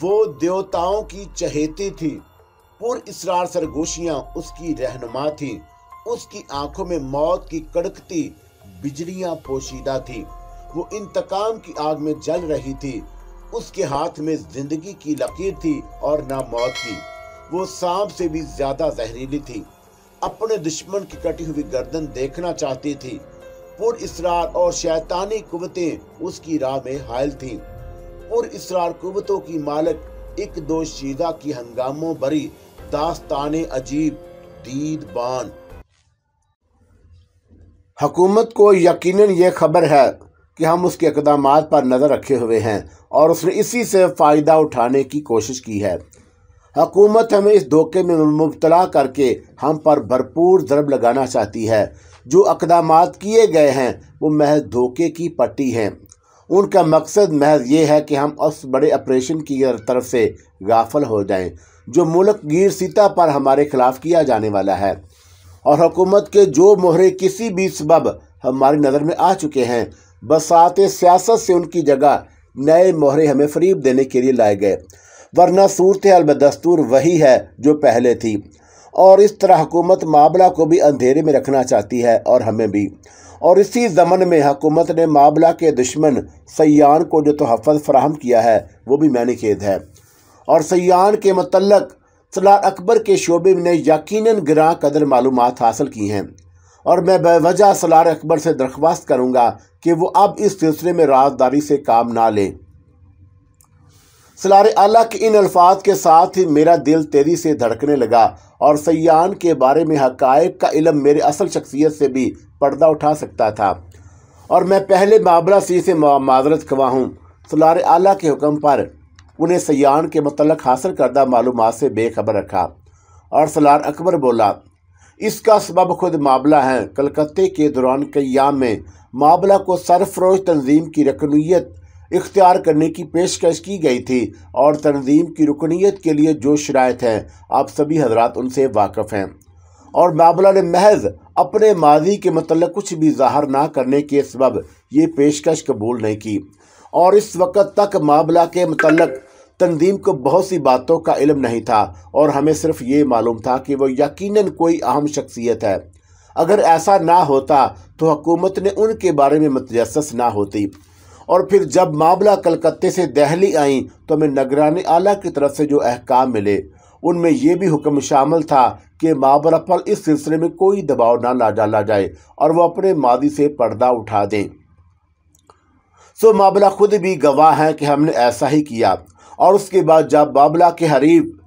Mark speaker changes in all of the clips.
Speaker 1: वो देवताओं की चहेती थी पुर इसरार सरगोशियां उसकी रहनुमा थी उसकी आंखों में मौत की कड़कती बिजलियां पोशीदा थी वो इंतकाम की आग में जल रही थी उसके हाथ में जिंदगी की लकीर थी और ना मौत की वो सांप से भी ज्यादा जहरीली थी अपने दुश्मन की कटी हुई गर्दन देखना चाहती थी पुर इसरार और शैतानी कुवतें उसकी राह में हायल थीं। और इसरार कुवतों की मालिक एक दो शीदा की हंगामों भरी दास्तान अजीब दीद बान हकूमत को यकीनन ये खबर है कि हम उसके इकदाम पर नज़र रखे हुए हैं और उसने इसी से फ़ायदा उठाने की कोशिश की है हकूमत हमें इस धोखे में मुबतला करके हम पर भरपूर जरब लगाना चाहती है जो इकदाम किए गए हैं वो महज धोखे की पट्टी हैं उनका मकसद महज ये है कि हम उस बड़े ऑपरेशन की तरफ से गाफल हो जाएं जो मुल्क गिर सीता पर हमारे खिलाफ किया जाने वाला है और हुकूमत के जो मोहरे किसी भी सबब हमारी नज़र में आ चुके हैं बसात सियासत से उनकी जगह नए मोहरे हमें फरीब देने के लिए लाए गए वरना सूरत अलबदस्तूर वही है जो पहले थी और इस तरह हुकूमत मामला को भी अंधेरे में रखना चाहती है और हमें भी और इसी ज़मन में हकूमत ने मामला के दुश्मन सयान को जो तहफ़ फ्राहम किया है वो भी मैंने खेद है और सयान के मतलब सलार अकबर के शोबे ने यकीन ग्रां कदर मालूम हासिल की हैं और मैं बेवजह सलार अकबर से दरख्वास्त करूँगा कि वह अब इस सिलसिले में राजदारी से काम ना लें सलार अला के इन अल्फाज के साथ ही मेरा दिल तेज़ी से धड़कने लगा और सयान के बारे में हक का इलम मेरे असल शख्सियत से भी पर्दा उठा सकता था और मैं पहले बाबरा सी से माजरत खवा हूँ सलार आला के हुक्म पर उन्हें सयान के मतलब हासिल करदा मालूम से बेखबर रखा और सलार अकबर बोला इसका सबब खुद मामला है कलकत्ते के दौरान कयाम में मामला को सरफरोश तंजीम की रकनीत इख्तियार करने की पेशकश की गई थी और तंजीम की रुकनीत के लिए जो शरात हैं आप सभी हजरात उनसे वाकफ़ हैं और मामला ने महज अपने माजी के मतलब कुछ भी जाहर ना करने के सबब ये पेशकश कबूल नहीं की और इस वक्त तक मामला के मतलब तंजीम को बहुत सी बातों का इलम नहीं था और हमें सिर्फ ये मालूम था कि वह यकीनन कोई अहम शख्सियत है अगर ऐसा ना होता तो हुकूमत ने उनके बारे में मतजस ना होती और फिर जब मामला कलकत्ते से दहली आई तो हमें नगरान आला की तरफ से जो अहकाम मिले उनमें यह भी हुक्म शामिल था कि मावरा पर इस सिलसिले में कोई दबाव ना डाला जाए और वह अपने माजी से पर्दा उठा दें सो माबला खुद भी गवाह हैं कि हमने ऐसा ही किया और उसके बाद जब बाबला के हरीब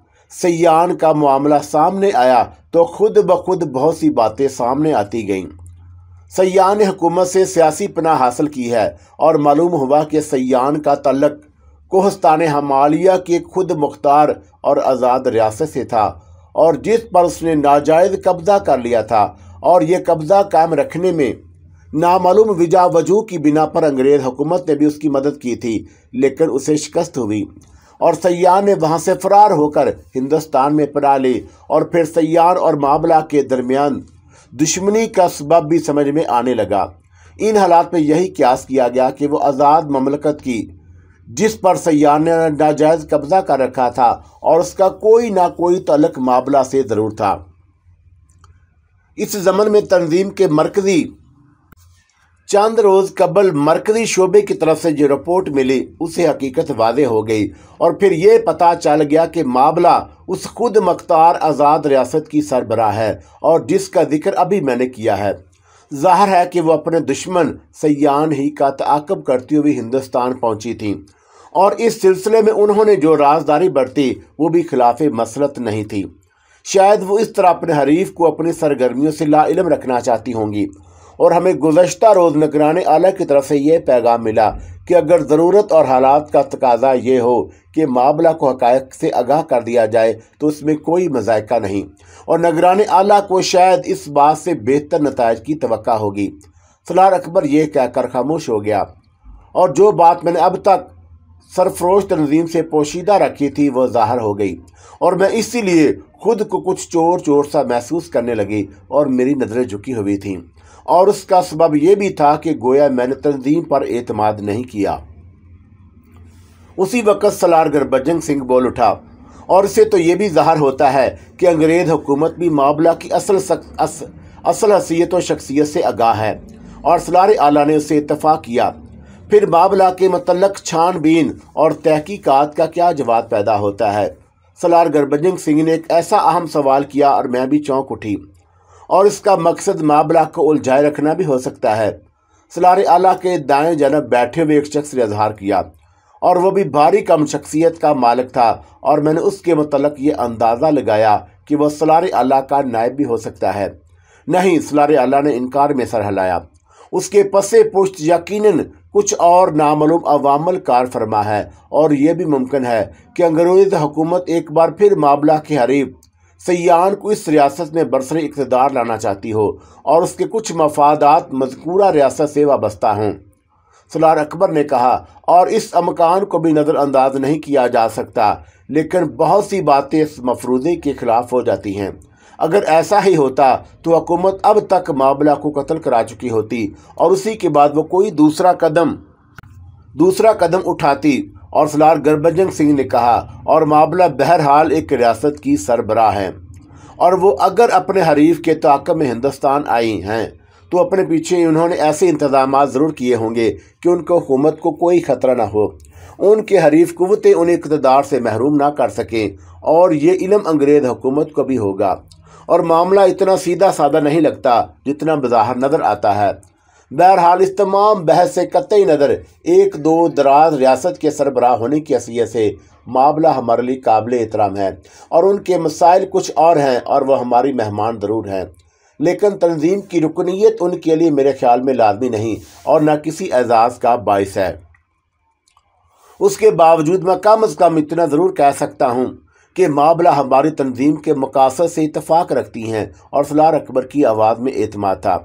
Speaker 1: सयान का मामला सामने आया तो खुद ब खुद बहुत सी बातें सामने आती गईं सयान ने हुकूमत से सियासी पनाह हासिल की है और मालूम हुआ कि सयान का तलक कोहस्तान हमालिया के खुद मुख्तार और आज़ाद रियासत से था और जिस पर उसने नाजायज़ कब्ज़ा कर लिया था और यह कब्ज़ा कायम रखने में नामालूम विजा वजू की बिना पर अंग्रेज़ हुकूमत ने भी उसकी मदद की थी लेकिन उसे शिकस्त हुई और सयाह ने वहाँ से फरार होकर हिंदुस्तान में पना ली और फिर सयाह और मामला के दरमियान दुश्मनी का सबब भी समझ में आने लगा इन हालात में यही क्यास किया गया कि वो आज़ाद ममलकत की जिस पर सयाह ने नाजायज़ कब्जा कर रखा था और उसका कोई ना कोई तलक मामला से ज़रूर था इस जमन में तंजीम के मरकज़ी चंद रोज़ कबल मरकजी शोबे की तरफ से जो रिपोर्ट मिली उसे हकीकत वाज हो गई और फिर ये पता चल गया कि मामला उस खुद मख्तार आज़ाद रियासत की सरबराह है और जिसका जिक्र अभी मैंने किया है जाहिर है कि वह अपने दुश्मन सयान ही का तकब करती हुई हिंदुस्तान पहुंची थी और इस सिलसिले में उन्होंने जो राजदारी बरती वो भी खिलाफ मसलत नहीं थी शायद वो इस तरह अपने हरीफ को अपनी सरगर्मियों से लाइलम रखना चाहती होंगी और हमें गुजशत रोज़ नगरान आला की तरफ से यह पैगाम मिला कि अगर ज़रूरत और हालात का तकाजा ये हो कि मामला को हकायक से आगाह कर दिया जाए तो उसमें कोई मजायका नहीं और नगरान आला को शायद इस बात से बेहतर नतज की तो होगी सलार अकबर यह कहकर खामोश हो गया और जो बात मैंने अब तक सरफरोश तनजीम से पोशीदा रखी थी वह ज़ाहर हो गई और मैं इसीलिए खुद को कुछ चोर चोर सा महसूस करने लगी और मेरी नज़रें झुकी हुई थीं और उसका सबब यह भी था कि गोया मैंने तनजीम पर एतमाद नहीं किया उसी वक़्त सलार बजंग सिंह बोल उठा और इसे तो यह भी ज़ाहर होता है कि अंग्रेज़ हुकूमत भी मामला की असल सक, अस, असल हसीियत और शख्सियत से आगाह है और सलार आला ने उसे इतफ़ा किया फिर मामला के मतलब छानबीन और तहकीकात का क्या जवाब पैदा होता है सलार गरबजन सिंह ने एक ऐसा अहम सवाल किया और मैं भी चौंक उठी और इसका मकसद मामला को उलझाए रखना भी हो सकता है सलार आला के दाएं जनब बैठे हुए एक शख्स ने इजहार किया और वह भी भारी कम शख्सियत का मालिक था और मैंने उसके मतलब ये अंदाज़ा लगाया कि वह सलार आला का नायब भी हो सकता है नहीं सलार आला ने इनकार में सर हिलाया उसके पसे पुष्ट यकीनन कुछ और नामूम अवामल कार फरमा है और यह भी मुमकिन है कि अंग्रेज हुकूमत एक बार फिर मामला के हरीब सयान को इस रियासत में बरसर इकतदार लाना चाहती हो और उसके कुछ मफादात मजकूरा रियासत से वाबस्ता हों सलार अकबर ने कहा और इस अमकान को भी नज़रअंदाज नहीं किया जा सकता लेकिन बहुत सी बातें इस मफरूज़े के ख़िलाफ़ हो जाती हैं अगर ऐसा ही होता तो हुकूमत अब तक मामला को कत्ल करा चुकी होती और उसी के बाद वो कोई दूसरा कदम दूसरा कदम उठाती और सलार गर्भजन सिंह ने कहा और मामला बहरहाल एक रियासत की सरबराह है और वो अगर अपने हरीफ के ताकब में हिंदुस्तान आई हैं तो अपने पीछे उन्होंने ऐसे इंतजाम ज़रूर किए होंगे कि उनको हुकूमत को कोई ख़तरा ना हो उनके हरीफ कुतें उन्हें इकतदार से महरूम ना कर सकें और ये इलम अंग्रेज़ हुकूमत को भी होगा और मामला इतना सीधा साधा नहीं लगता जितना बज़ाहर नज़र आता है बहरहाल इस तमाम बहस से कतई नज़र एक दो दराज रियासत के सरबराह होने की हैसियत से मामला हमारे लिए काबिल एहतराम है और उनके मसाइल कुछ और हैं और वह हमारी मेहमान ज़रूर हैं लेकिन तंजीम की रुकनीत उनके लिए मेरे ख्याल में लाजमी नहीं और न किसी एजाज़ का बायस है उसके बावजूद मैं कम अज़ कम इतना ज़रूर कह सकता हूँ के मामला हमारी तंजीम के मकासद से इतफाक़ रखती हैं और सलार अकबर की आवाज़ में अतमाद था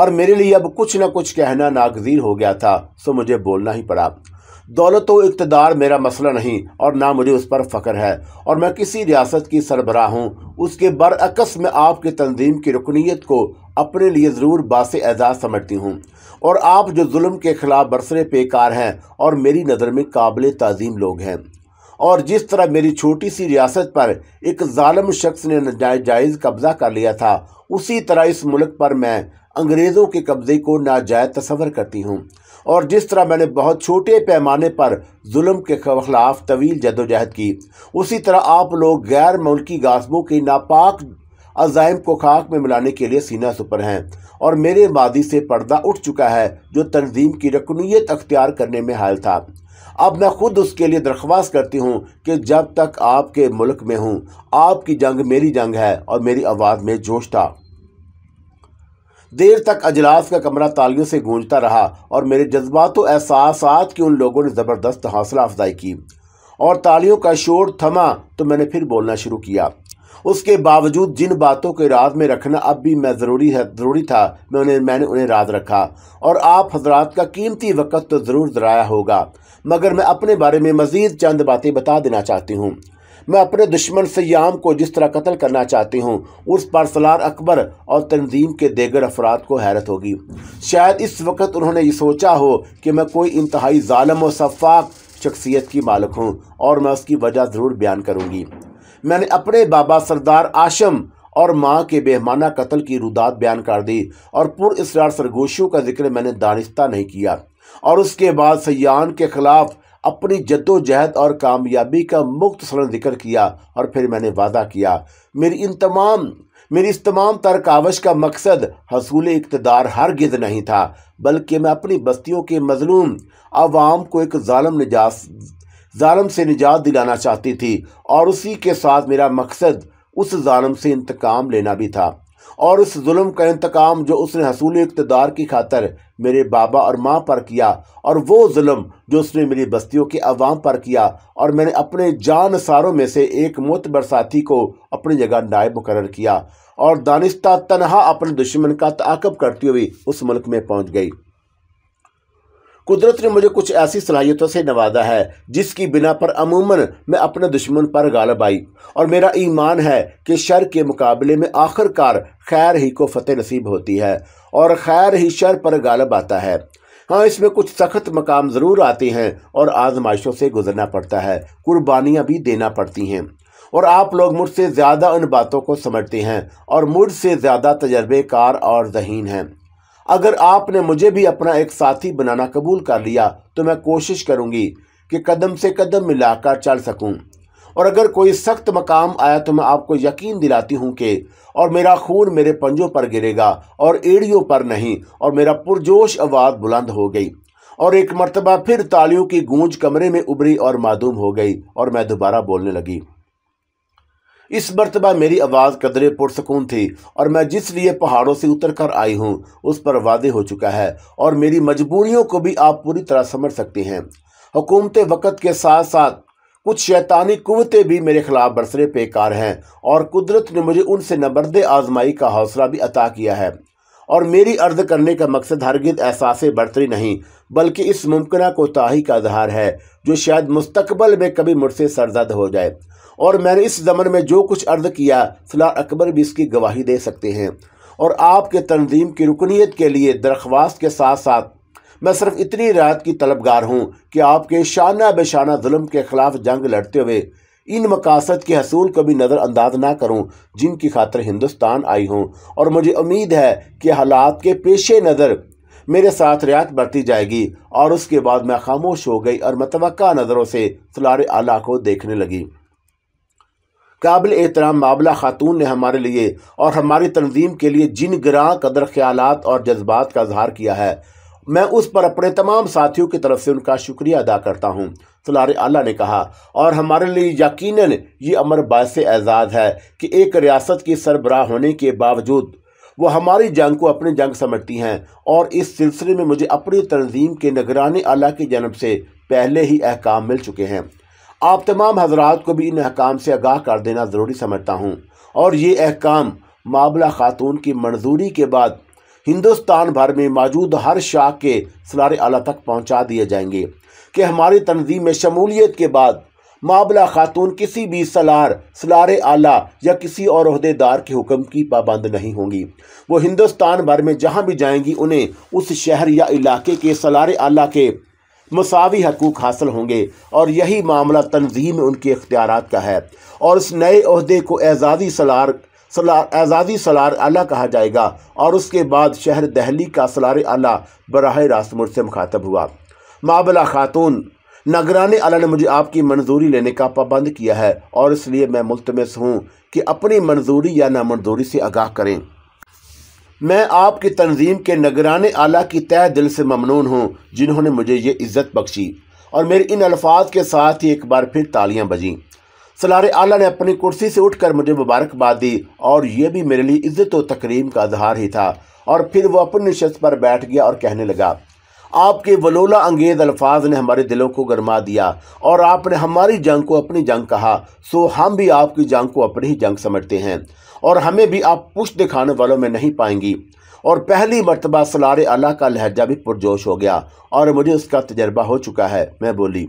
Speaker 1: और मेरे लिए अब कुछ ना कुछ कहना नागजीर हो गया था सो मुझे बोलना ही पड़ा दौलत व इकतदार मेरा मसला नहीं और ना मुझे उस पर फ़ख्र है और मैं किसी रियासत की सरबराह हूँ उसके बरअकस में आपके तंजीम की रुकनीत को अपने लिए ज़रूर बास एजाज़ समझती हूँ और आप जो जुल्म के ख़िलाफ़ बरसरे पेकार हैं और मेरी नज़र में काबिल तज़ीम लोग हैं और जिस तरह मेरी छोटी सी रियासत पर एक ालम शख्स ने नाजायज़ कब्ज़ा कर लिया था उसी तरह इस मुल्क पर मैं अंग्रेज़ों के कब्ज़े को नाजायज़ तस्वर करती हूँ और जिस तरह मैंने बहुत छोटे पैमाने पर जुल्म के खिलाफ तवील जदोजहद की उसी तरह आप लोग गैर मुल्की गासबों के नापाक अजाइम को खाक में मिलाने के लिए सीना सुपर हैं और मेरे मादी से पर्दा उठ चुका है जो तंजीम की रकनीत अख्तियार करने में हायल था अब मैं खुद उसके लिए दरख्वास्त करती हूँ कि जब तक आपके मुल्क में हूँ आपकी जंग मेरी जंग है और मेरी आवाज़ में जोश था देर तक अजलास का कमरा तालियों से गूंजता रहा और मेरे जज्बात एहसास के उन लोगों ने ज़बरदस्त हौसला अफजाई की और तालियों का शोर थमा तो मैंने फिर बोलना शुरू किया उसके बावजूद जिन बातों के राज में रखना अब भी मैं ज़रूरी है ज़रूरी था मैं उन्हें मैंने उन्हें राज रखा और आप हजरात का कीमती वक़्त तो ज़रूर ज़राया होगा मगर मैं अपने बारे में मज़ीद चंद बातें बता देना चाहती हूँ मैं अपने दुश्मन सयाम को जिस तरह कत्ल करना चाहती हूँ उस पर सलार अकबर और तंजीम के देगर अफराद को हैरत होगी शायद इस वक्त उन्होंने ये सोचा हो कि मैं कोई इंतहाई ालम और शफाक शख्सियत की मालिक हूँ और मैं उसकी वजह ज़रूर बयान करूँगी मैंने अपने बाबा सरदार आशम और माँ के बेहमाना कत्ल की रुदात बयान कर दी और इसरार सरगोशियों का जिक्र मैंने दानिस्ता नहीं किया और उसके बाद सयान के खिलाफ अपनी जद्दोजहद और कामयाबी का मुक्त सरन जिक्र किया और फिर मैंने वादा किया मेरी इन तमाम मेरी इस तमाम तरकावश का मकसद हसूल इकतदार गिद नहीं था बल्कि मैं अपनी बस्तियों के मजलूम आवाम को एक ालम निजात ालम से निजात दिलाना चाहती थी और उसी के साथ मेरा मकसद उस ालम से इंतकाम लेना भी था और उस जुल्म का इंतकाम जो उसने हसूल इकतदार की खातर मेरे बाबा और माँ पर किया और वो जुल्म जो उसने मेरी बस्तियों के अवाम पर किया और मैंने अपने जान सारों में से एक मोतबर साथी को अपनी जगह नायब मुकर किया और दानिस्ता तनहा अपने दुश्मन का ताकब करती हुई उस मुल्क में पहुँच गई कुदरत ने मुझे कुछ ऐसी सलाहियतों से नवाजा है जिसकी बिना पर अमूमन मैं अपने दुश्मन पर गालब आई और मेरा ईमान है कि शर के मुकाबले में आखिरकार खैर ही को फतेह नसीब होती है और खैर ही शर पर गालब आता है हाँ इसमें कुछ सख्त मकाम ज़रूर आते हैं और आजमाइशों से गुजरना पड़ता है कुर्बानियाँ भी देना पड़ती हैं और आप लोग मुझसे ज़्यादा उन बातों को समझते हैं और मुझसे ज़्यादा तजर्बेकार और जहीन हैं अगर आपने मुझे भी अपना एक साथी बनाना कबूल कर लिया तो मैं कोशिश करूंगी कि कदम से कदम मिलाकर चल सकूं और अगर कोई सख्त मकाम आया तो मैं आपको यकीन दिलाती हूँ कि और मेरा खून मेरे पंजों पर गिरेगा और एड़ियों पर नहीं और मेरा पुरजोश आवाज़ बुलंद हो गई और एक मरतबा फिर तालियों की गूंज कमरे में उभरी और मादूम हो गई और मैं दोबारा बोलने लगी इस मरतबा मेरी आवाज़ कदरे पुरसकून थी और मैं जिस लिए पहाड़ों से उतर कर आई हूँ उस पर वादे हो चुका है और मेरी मजबूरियों को भी आप पूरी तरह समझ सकते हैं हुकूमत वक़्त के साथ साथ कुछ शैतानी कुतें भी मेरे खिलाफ बरसरे पेकार हैं और कुदरत ने मुझे उनसे नबर्द आजमाई का हौसला भी अता किया है और मेरी अर्ज करने का मकसद हरगिद एहसास बरतरी नहीं बल्कि इस मुमकिन कोताही का आधार है जो शायद मुस्तकबल में कभी मुझसे सरजद हो जाए और मैंने इस जमन में जो कुछ अर्ज किया फिलहाल अकबर भी इसकी गवाही दे सकते हैं और आपके तनजीम की रुकनीत के लिए दरख्वास्त के साथ साथ मैं सिर्फ इतनी रात की तलबगार हूँ कि आपके शाना बेशाना जुल्म के ख़िलाफ़ जंग लड़ते हुए इन मकासद के हसूल को भी नज़रअंदाज ना करूँ जिनकी खातर हिंदुस्तान आई हूँ और मुझे उम्मीद है कि हालात के पेश नज़र मेरे साथ रियात बरती जाएगी और उसके बाद मैं खामोश हो गई और मतवक़ा नज़रों से सलार आला को देखने लगी काबिल एहतराम मामला खातून ने हमारे लिए और हमारी तनजीम के लिए जिन गिरा कदर ख्याल और जज्बात का इजहार किया है मैं उस पर अपने तमाम साथियों की तरफ से उनका शुक्रिया अदा करता हूँ सलार अला ने कहा और हमारे लिए यकीन ये अमर बायस एजाज है कि एक रियासत की सरबराह होने के बावजूद वो हमारी जंग को अपनी जंग समझती हैं और इस सिलसिले में मुझे अपनी तनज़ीम के निगरानी आला की जन्म से पहले ही अहकाम मिल चुके हैं आप तमाम हजरात को भी इन अहकाम से आगाह कर देना ज़रूरी समझता हूँ और ये अहकाम मामला खातून की मंजूरी के बाद हिंदुस्तान भर में मौजूद हर शाह के सलार अला तक पहुँचा दिए जाएंगे कि हमारी तनजीम में शमूलियत के बाद मामला खातून किसी भी सलार सलार आला या किसी और अहदेदार के हुक्म की पाबंद नहीं होंगी वो हिंदुस्तान भर में जहाँ भी जाएंगी उन्हें उस शहर या इलाके के सलार आला के मसावी हकूक हासिल होंगे और यही मामला तनजीम उनके इख्तियार का है और इस नए अहदे को एजाजी सलार सला एजाजी सलार अला कहा जाएगा और उसके बाद शहर दहली का सलार अला बरह रास्त से मुखातब हुआ माबला खातून नगरान अला ने मुझे आपकी मंजूरी लेने का पाबंद किया है और इसलिए मैं मुलतमस हूँ कि अपनी मंजूरी या नामंजूरी से आगाह करें मैं आपकी तंजीम के नगरान आला की तय दिल से ममनून हूँ जिन्होंने मुझे ये इज़्ज़त बख्शी और मेरे इन अल्फाज के साथ ही एक बार फिर तालियां बजीं सलार आला ने अपनी कुर्सी से उठकर मुझे मुबारकबाद दी और यह भी मेरे लिए इज़्ज़त व तकरीम का आधार ही था और फिर वह अपनी नशस्त पर बैठ गया और कहने लगा आपके वलोला अंगेज अल्फाज ने हमारे दिलों को गरमा दिया और आपने हमारी जंग को अपनी जंग कहा सो हम भी आपकी जंग को अपनी ही जंग समझते हैं और हमें भी आप पुष्ट दिखाने वालों में नहीं पाएंगी और पहली मरतबा सलार अल्लाह का लहजा भी पुरजोश हो गया और मुझे उसका तजर्बा हो चुका है मैं बोली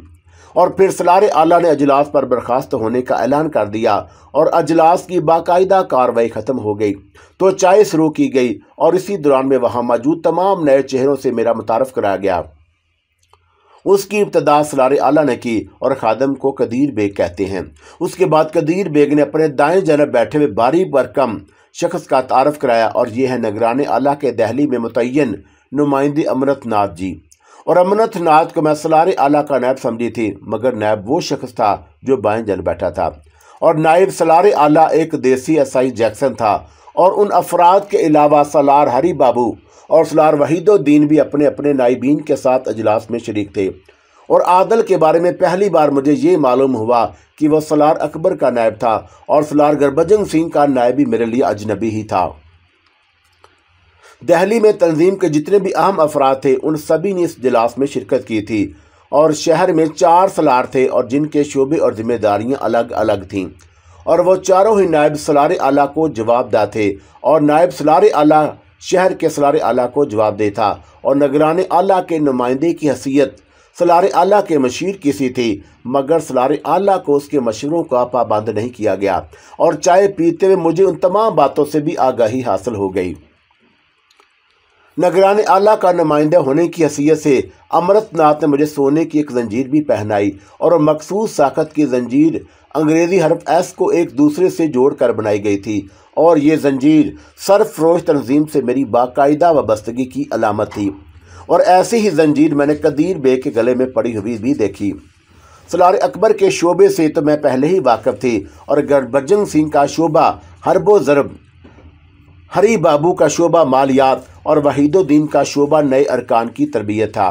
Speaker 1: और फिर सलार आला ने अजलास पर बर्खास्त होने का ऐलान कर दिया और अजलास की बाकायदा कार्रवाई ख़त्म हो गई तो चाय शुरू की गई और इसी दौरान में वहाँ मौजूद तमाम नए चेहरों से मेरा मुतारफ़ कराया गया उसकी इब्तदा सलार आला ने की और खादम को कदीर बेग कहते हैं उसके बाद कदीर बेग ने अपने दाएं जनब बैठे हुए बारी कम शख्स का तारफ़ कराया और यह है नगरान आला के दहली में मुतन नुमाइंदे अमरतनाथ जी और नाथ को मैं सलार आला का नायब समझी थी मगर नायब वो शख्स था जो बाएं जन बैठा था और नायब सलार आला एक देसी एसाई जैक्सन था और उन अफराद के अलावा सलार हरी बाबू और सलार वहीदुद्दीन भी अपने अपने नाइबीन के साथ अजलास में शरीक थे और आदल के बारे में पहली बार मुझे ये मालूम हुआ कि वह सलार अकबर का नायब था और सलार गरबजन सिंह का नायब भी मेरे लिए अजनबी ही था दहली में तंजीम के जितने भी अहम अफराद थे उन सभी ने इस इजलास में शिरकत की थी और शहर में चार सलार थे और जिनके शोबे और जिम्मेदारियां अलग अलग थीं और वह चारों ही नायब सलार आला को जवाबदा थे और नायब सलार आला शहर के सलार आला को दे था और नगरान आला के नुमाइंदे की हसीियत सलार आला के मशीर की सी थी मगर सलार आला को उसके मशीरों का पाबंद नहीं किया गया और चाय पीते हुए मुझे उन तमाम बातों से भी आगाही हासिल हो गई नगरान आला का नुमाइंदा होने की हसीियत से अमृतनाथ ने मुझे सोने की एक जंजीर भी पहनाई और मखसूस साखत की जंजीर अंग्रेज़ी हरफ एस को एक दूसरे से जोड़ कर बनाई गई थी और ये जंजीर सरफरोश तनजीम से मेरी बाकायदा वाबस्तगी की अलामत थी और ऐसी ही जंजीर मैंने कदीर बे के गले में पड़ी हुई भी देखी सलार अकबर के शोबे से तो मैं पहले ही वाकफ़ थी और गरबजन सिंह का शोबा हरबो ज़रब हरी बाबू का शोबा मालियात और वहीदुद्दीन का शोबा नए अरकान की तरबियत था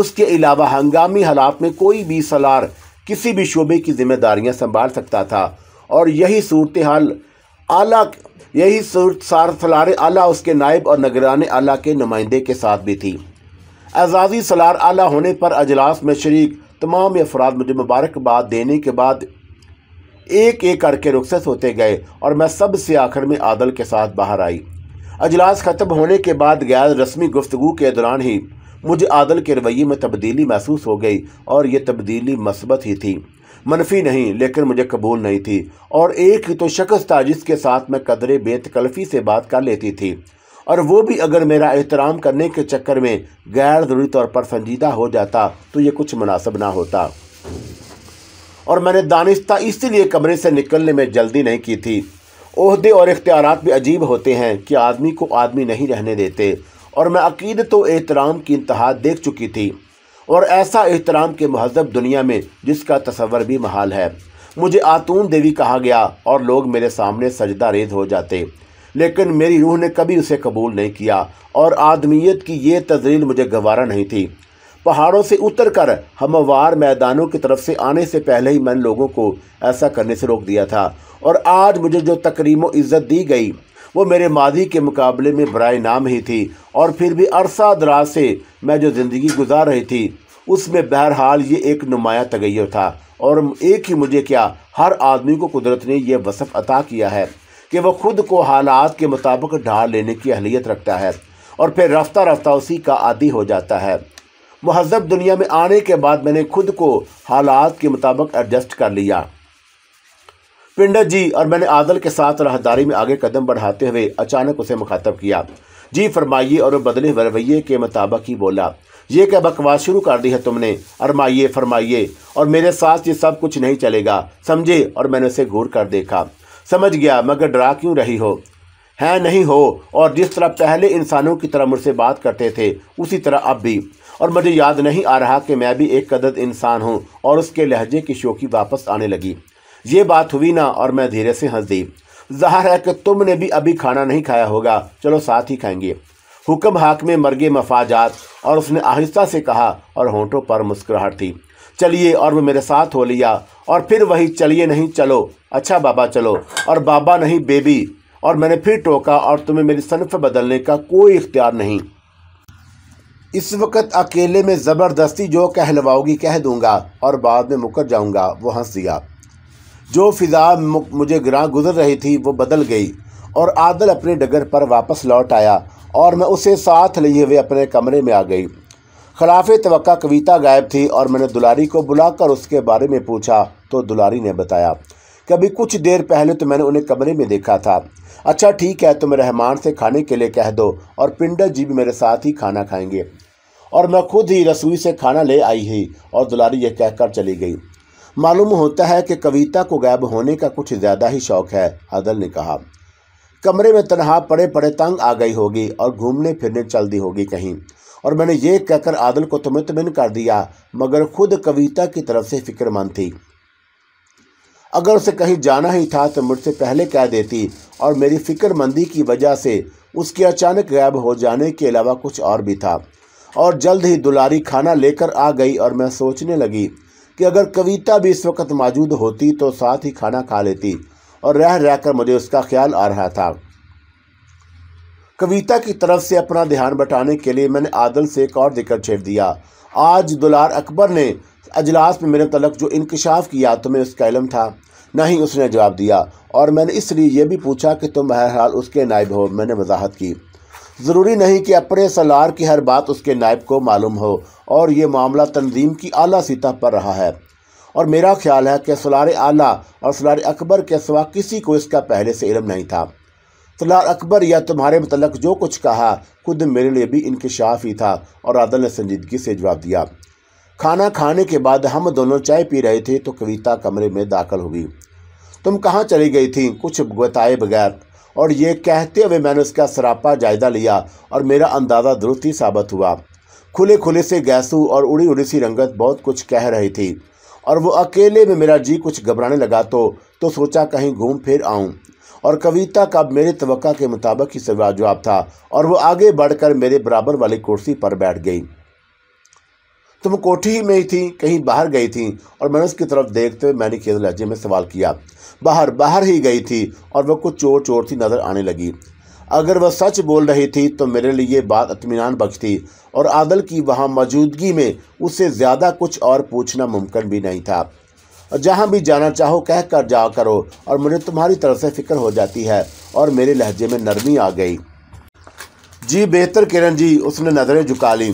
Speaker 1: उसके अलावा हंगामी हालात में कोई भी सलार किसी भी शोबे की जिम्मेदारियां संभाल सकता था और यही सूरत हाल आला यही सार आला उसके नायब और नगरान आला के नुमाइंदे के साथ भी थी एजाज़ी सलार आला होने पर अजलास में शरीक तमाम अफराद मुझे मुबारकबाद देने के बाद एक एक करके रुखसत होते गए और मैं सब से आखिर में आदल के साथ बाहर आई अजलास ख़त्म होने के बाद गैर रस्मी गुफ्तु के दौरान ही मुझे आदल के रवैये में तब्दीली महसूस हो गई और ये तब्दीली मस्बत ही थी मनफी नहीं लेकिन मुझे कबूल नहीं थी और एक ही तो शख्स था जिसके साथ मैं कदरे बेतकल्फ़ी से बात कर लेती थी और वो भी अगर मेरा एहतराम करने के चक्कर में गैर ज़रूरी तौर पर संजीदा हो जाता तो ये कुछ मुनासब ना होता और मैंने दानिश्ता इसीलिए कमरे से निकलने में जल्दी नहीं की थी अहदे और इख्तियार भी अजीब होते हैं कि आदमी को आदमी नहीं रहने देते और मैं अकीदत तो एहतराम की इंतहा देख चुकी थी और ऐसा एहतराम के महजब दुनिया में जिसका तस्वर भी महाल है मुझे आतून देवी कहा गया और लोग मेरे सामने सजदा रेज हो जाते लेकिन मेरी रूह ने कभी उसे कबूल नहीं किया और आदमीत की ये तजरील मुझे गवारा नहीं थी पहाड़ों से उतर कर हमवार मैदानों की तरफ से आने से पहले ही मैंने लोगों को ऐसा करने से रोक दिया था और आज मुझे जो तकरीम इज़्ज़त दी गई वो मेरे माजी के मुकाबले में बरए नाम ही थी और फिर भी अरसा दराज से मैं जो ज़िंदगी गुजार रही थी उसमें बहरहाल ये एक नुमाया तगैर था और एक ही मुझे क्या हर आदमी को कुदरत ने यह वसफ़ अता किया है कि वह खुद को हालात के मुताबिक ढाल लेने की अहलियत रखता है और फिर रफ्ता रफ्ता उसी का आदि हो जाता है महजब दुनिया में आने के बाद मैंने खुद को हालात के मुताबिक एडजस्ट कर लिया पिंडर जी और मैंने आदल के साथ राहदारी में आगे कदम बढ़ाते हुए अचानक उसे मुखातब किया जी फरमाइए और बदले रवैये के मुताबिक ही बोला ये क्या बकवास शुरू कर दी है तुमने अरमाइए फरमाइए और मेरे साथ ये सब कुछ नहीं चलेगा समझे और मैंने उसे घूर कर देखा समझ गया मगर डरा क्यों रही हो है नहीं हो और जिस तरह पहले इंसानों की तरह मुझसे बात करते थे उसी तरह अब भी और मुझे याद नहीं आ रहा कि मैं भी एक कदर इंसान हूँ और उसके लहजे की शोकी वापस आने लगी ये बात हुई ना और मैं धीरे से हंस दी जाहिर है कि तुमने भी अभी खाना नहीं खाया होगा चलो साथ ही खाएंगे हुक्म हाक में मरगे मफाजात और उसने आहिस्ता से कहा और होंठों पर मुस्कुराहट थी चलिए और वो मेरे साथ हो लिया और फिर वही चलिए नहीं चलो अच्छा बाबा चलो और बाबा नहीं बेबी और मैंने फिर टोका और तुम्हें मेरी सनफ बदलने का कोई इख्तियार नहीं इस वक्त अकेले में ज़बरदस्ती जो कहलवाओगी कह दूंगा और बाद में मुकर जाऊंगा वो हंस दिया जो फिजा मुझे ग्रां गुजर रही थी वो बदल गई और आदल अपने डगर पर वापस लौट आया और मैं उसे साथ लिए हुए अपने कमरे में आ गई खिलाफ तो कविता गायब थी और मैंने दुलारी को बुलाकर उसके बारे में पूछा तो दुलारी ने बताया कभी कुछ देर पहले तो मैंने उन्हें कमरे में देखा था अच्छा ठीक है तुम रहमान से खाने के लिए कह दो और पिंडर जी भी मेरे साथ ही खाना खाएंगे और मैं खुद ही रसोई से खाना ले आई ही और दुलारी यह कहकर चली गई मालूम होता है कि कविता को गायब होने का कुछ ज़्यादा ही शौक है अदल ने कहा कमरे में तनहा पड़े पड़े तंग आ गई होगी और घूमने फिरने चल दी होगी कहीं और मैंने ये कहकर आदल को तुम्हें तो कर दिया मगर खुद कविता की तरफ से फिक्रमंद थी अगर उसे कहीं जाना ही था तो मुझसे पहले कह देती और मेरी फिक्रमंदी की वजह से उसके अचानक गायब हो जाने के अलावा कुछ और भी था और जल्द ही दुलारी खाना लेकर आ गई और मैं सोचने लगी कि अगर कविता भी इस वक्त मौजूद होती तो साथ ही खाना खा लेती और रह रहकर मुझे उसका ख्याल आ रहा था कविता की तरफ से अपना ध्यान बटाने के लिए मैंने आदल से एक और जिक्र छेड़ दिया आज दुलार अकबर ने अजलास में मेरे तलक जो इंकशाफ किया तो मैं उसका इलम था ना ही उसने जवाब दिया और मैंने इसलिए यह भी पूछा कि तुम बहरहाल उसके नायब हो मैंने वजाहत की ज़रूरी नहीं कि अपने सलार की हर बात उसके नायब को मालूम हो और ये मामला तंजीम की आला सतह पर रहा है और मेरा ख्याल है कि सलार आला और सलार अकबर के सिवा किसी को इसका पहले से इलम नहीं था सलार अकबर या तुम्हारे मतलब जो कुछ कहा खुद मेरे लिए भी इनकशाफ ही था और आदल ने संजीदगी से जवाब दिया खाना खाने के बाद हम दोनों चाय पी रहे थे तो कविता कमरे में दाखिल हुई तुम कहाँ चली गई थी कुछ बताए बगैर और ये कहते हुए मैंने उसका सरापा जायजा लिया और मेरा अंदाज़ा दुरुस्त ही साबित हुआ खुले खुले से गैसू और उड़ी उड़ी सी रंगत बहुत कुछ कह रही थी और वो अकेले में मेरा जी कुछ घबराने लगा तो तो सोचा कहीं घूम फिर आऊँ और कविता का मेरे तवक्का के मुताबिक ही सवाल जवाब था और वो आगे बढ़कर मेरे बराबर वाली कुर्सी पर बैठ गई तुम कोठी ही में ही थी कहीं बाहर गई थी और मैंने उसकी तरफ देखते हुए मैंने खेल लहजे में सवाल किया बाहर बाहर ही गई थी और वह कुछ चोर चोर थी नज़र आने लगी अगर वह सच बोल रही थी तो मेरे लिए बात अतमीनान बख्श थी और आदल की वहाँ मौजूदगी में उससे ज़्यादा कुछ और पूछना मुमकिन भी नहीं था और जहाँ भी जाना चाहो कह कर जा करो और मुझे तुम्हारी तरफ से फ़िक्र हो जाती है और मेरे लहजे में नरमी आ गई जी बेहतर किरण जी उसने नज़रें झुका लीं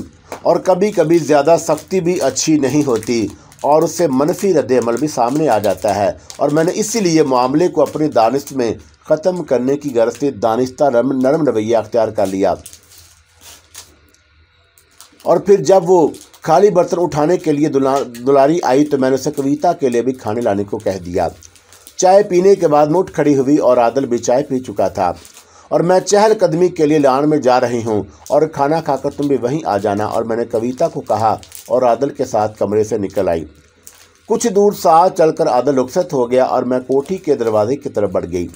Speaker 1: और कभी कभी ज़्यादा सख्ती भी अच्छी नहीं होती और उससे मनफी रद्दमल भी सामने आ जाता है और मैंने इसीलिए मामले को अपनी दानिश में ख़त्म करने की गरज से दानिश्ता नरम रवैया अख्तियार कर लिया और फिर जब वो खाली बर्तन उठाने के लिए दुला दुलारी आई तो मैंने उसे कविता के लिए भी खाने लाने को कह दिया चाय पीने के बाद मुठ खड़ी हुई और आदल भी चाय पी चुका था और मैं चहलकदमी के लिए लान में जा रही हूँ और खाना खाकर तुम भी वहीं आ जाना और मैंने कविता को कहा और आदल के साथ कमरे से निकल आई कुछ दूर साथ चलकर आदल रुखसत हो गया और मैं कोठी के दरवाजे की तरफ बढ़ गई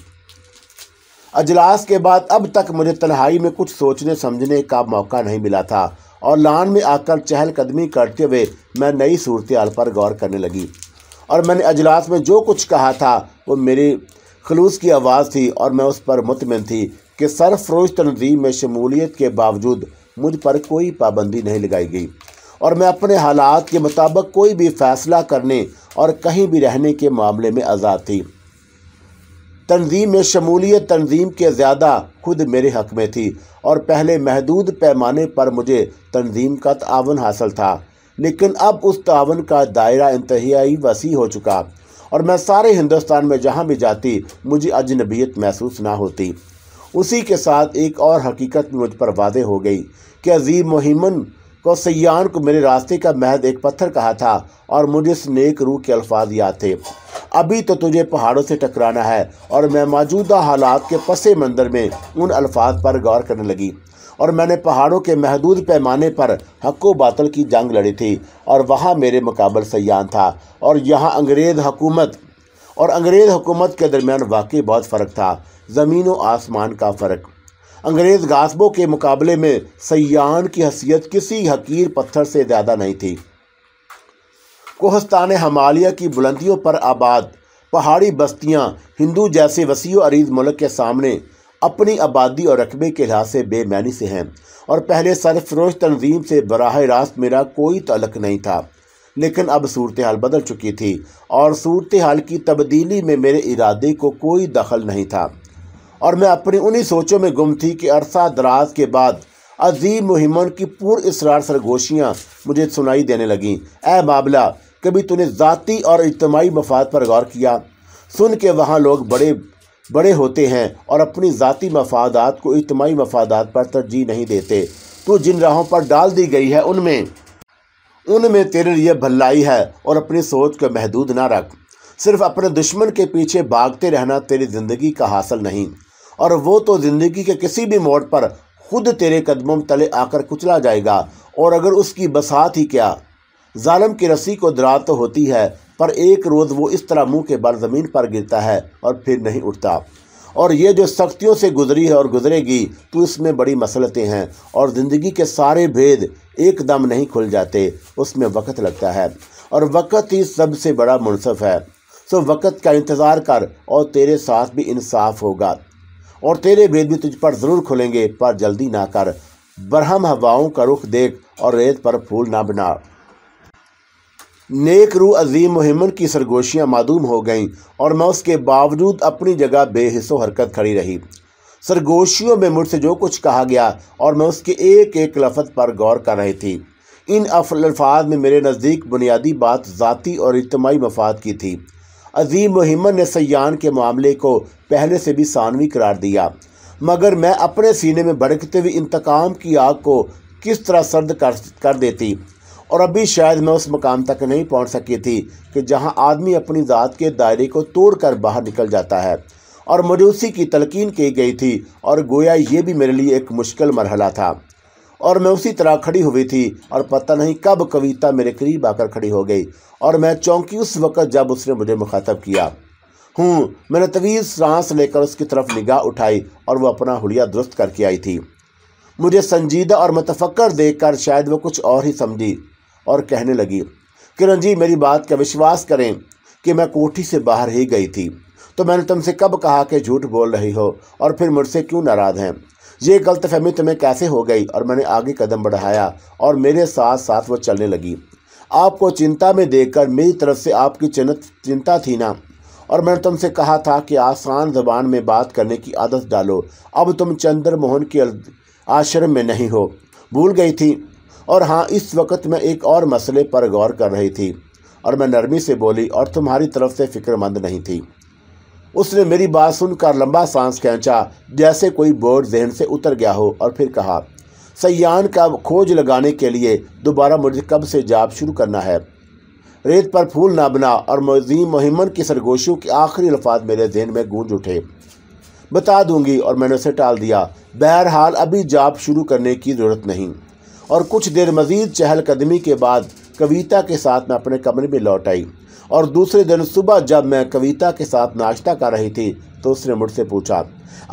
Speaker 1: अजलास के बाद अब तक मुझे तन्हाई में कुछ सोचने समझने का मौका नहीं मिला था और लान में आकर चहलकदमी करते हुए मैं नई सूरत पर गौर करने लगी और मैंने अजलास में जो कुछ कहा था वो मेरी खलूस की आवाज़ थी और मैं उस पर मुतमिन थी कि सरफरोश तनजीम में शमूलियत के बावजूद मुझ पर कोई पाबंदी नहीं लगाई गई और मैं अपने हालात के मुताबिक कोई भी फैसला करने और कहीं भी रहने के मामले में आज़ाद थी तनजीम में शमूलियत तनजीम के ज़्यादा खुद मेरे हक में थी और पहले महदूद पैमाने पर मुझे तनजीम का तावन हासिल था लेकिन अब उस तावन का दायरा इंतहाई वसी हो चुका और मैं सारे हिंदुस्तान में जहाँ भी जाती मुझे अजनबीत महसूस ना होती उसी के साथ एक और हकीकत मुझ पर वादे हो गई कि अजीम मुहिमन को सयान को मेरे रास्ते का महज एक पत्थर कहा था और मुझे नेक रूह के अल्फाज याद थे अभी तो तुझे पहाड़ों से टकराना है और मैं मौजूदा हालात के पस मंजर में उन अल्फाज पर गौर करने लगी और मैंने पहाड़ों के महदूद पैमाने पर हक बातल की जंग लड़ी थी और वहाँ मेरे मुकाबल सयान था और यहाँ अंग्रेज़ हकूमत और अंग्रेज़ हुकूमत के दरमियान वाकई बहुत फ़र्क था ज़मीन व आसमान का फ़र्क अंग्रेज़ गासबों के मुकाबले में सयान की हसीियत किसी हकीर पत्थर से ज़्यादा नहीं थी कोहस्तान हमालिया की बुलंदियों पर आबाद पहाड़ी बस्तियाँ हिंदू जैसे वसी अरीज मुल्क के सामने अपनी आबादी और रकबे के लिहाज से बेमैनी से हैं और पहले सरफरोश तंजीम से बरह रास्त मेरा कोई तलक नहीं था लेकिन अब सूरत हाल बदल चुकी थी और सूरत हाल की तब्दीली में मेरे इरादे को कोई दखल नहीं था और मैं अपनी उन्हीं सोचों में गुम थी कि अरसा दराज के बाद अजीम मुहिमन की पूर्व इसरार सरगोशियाँ मुझे सुनाई देने लगीं ऐ बाबला कभी तूने ज़ाती और इज्तमाही मफाद पर गौर किया सुन के वहाँ लोग बड़े बड़े होते हैं और अपनी ज़ाती मफादात को इज्तमाही मफादात पर तरजीह नहीं देते तो जिन राहों पर डाल दी गई है उनमें उनमें तेरे लिए भलाई है और अपनी सोच को महदूद ना रख सिर्फ अपने दुश्मन के पीछे भागते रहना तेरी ज़िंदगी का हासिल नहीं और वो तो ज़िंदगी के किसी भी मोड़ पर खुद तेरे कदमों तले आकर कुचला जाएगा और अगर उसकी बसात ही क्या ालम की रस्सी को दरार तो होती है पर एक रोज़ वो इस तरह मुंह के बल ज़मीन पर गिरता है और फिर नहीं उठता और ये जो सख्तियों से गुजरी है और गुजरेगी तो इसमें बड़ी मसलतें हैं और ज़िंदगी के सारे भेद एकदम नहीं खुल जाते उसमें वक़्त लगता है और वक़्त ही सबसे बड़ा मुनसफ़ है सो वक़्त का इंतज़ार कर और तेरे साथ भी इंसाफ होगा और तेरे भेद भी तुझ पर जरूर खुलेंगे पर जल्दी ना कर बरहम हवाओं का रुख देख और रेत पर फूल ना बना नेक रू अजीम मुहिमन की सरगोशियाँ मादूम हो गईं और मैं उसके बावजूद अपनी जगह बेहिसो हरकत खड़ी रही सरगोशियों में मुझसे जो कुछ कहा गया और मैं उसके एक एक लफत पर गौर कर रही थी इन अल्फाज में मेरे नज़दीक बुनियादी बात ज़ाती और इज्तमाही मफाद की थी अजीम महिमन ने सयान के मामले को पहले से भी सानवी करार दिया मगर मैं अपने सीने में भड़कते हुए इंतकाम की आग को किस तरह सर्द कर कर देती और अभी शायद मैं उस मकाम तक नहीं पहुंच सकी थी कि जहां आदमी अपनी ज़ात के दायरे को तोड़कर बाहर निकल जाता है और मुझे की तलकिन की गई थी और गोया ये भी मेरे लिए एक मुश्किल मरहला था और मैं उसी तरह खड़ी हुई थी और पता नहीं कब कविता मेरे करीब आकर खड़ी हो गई और मैं चौंकी उस वक़्त जब उसने मुझे मुखातब किया हूँ मैंने तवीज़ सांस लेकर उसकी तरफ निगाह उठाई और वह अपना हुड़िया दुरुस्त करके आई थी मुझे संजीदा और मतफक्र देखकर शायद वह कुछ और ही समझी और कहने लगी किरण जी मेरी बात का विश्वास करें कि मैं कोठी से बाहर ही गई थी तो मैंने तुमसे कब कहा कि झूठ बोल रही हो और फिर मुझसे क्यों नाराज़ हैं ये गलतफहमी तुम्हें कैसे हो गई और मैंने आगे कदम बढ़ाया और मेरे साथ साथ वो चलने लगी आपको चिंता में देखकर मेरी तरफ से आपकी चिंता थी ना और मैंने तुमसे कहा था कि आसान जबान में बात करने की आदत डालो अब तुम चंद्र मोहन के आश्रम में नहीं हो भूल गई थी और हाँ इस वक्त मैं एक और मसले पर गौर कर रही थी और मैं नरमी से बोली और तुम्हारी तरफ से फिक्रमंद नहीं थी उसने मेरी बात सुनकर लंबा सांस खींचा जैसे कोई बोर्ड जहन से उतर गया हो और फिर कहा सयान का खोज लगाने के लिए दोबारा मुझे कब से जाप शुरू करना है रेत पर फूल ना बना और मजीम मुहिमन की सरगोशियों के आखिरी अल्फाज मेरे जहन में गूंज उठे बता दूंगी और मैंने उसे टाल दिया बहरहाल अभी जाप शुरू करने की ज़रूरत नहीं और कुछ देर मज़ीद चहलकदमी के बाद कविता के साथ मैं अपने कमरे में लौट आई और दूसरे दिन सुबह जब मैं कविता के साथ नाश्ता कर रही थी तो उसने मुझसे पूछा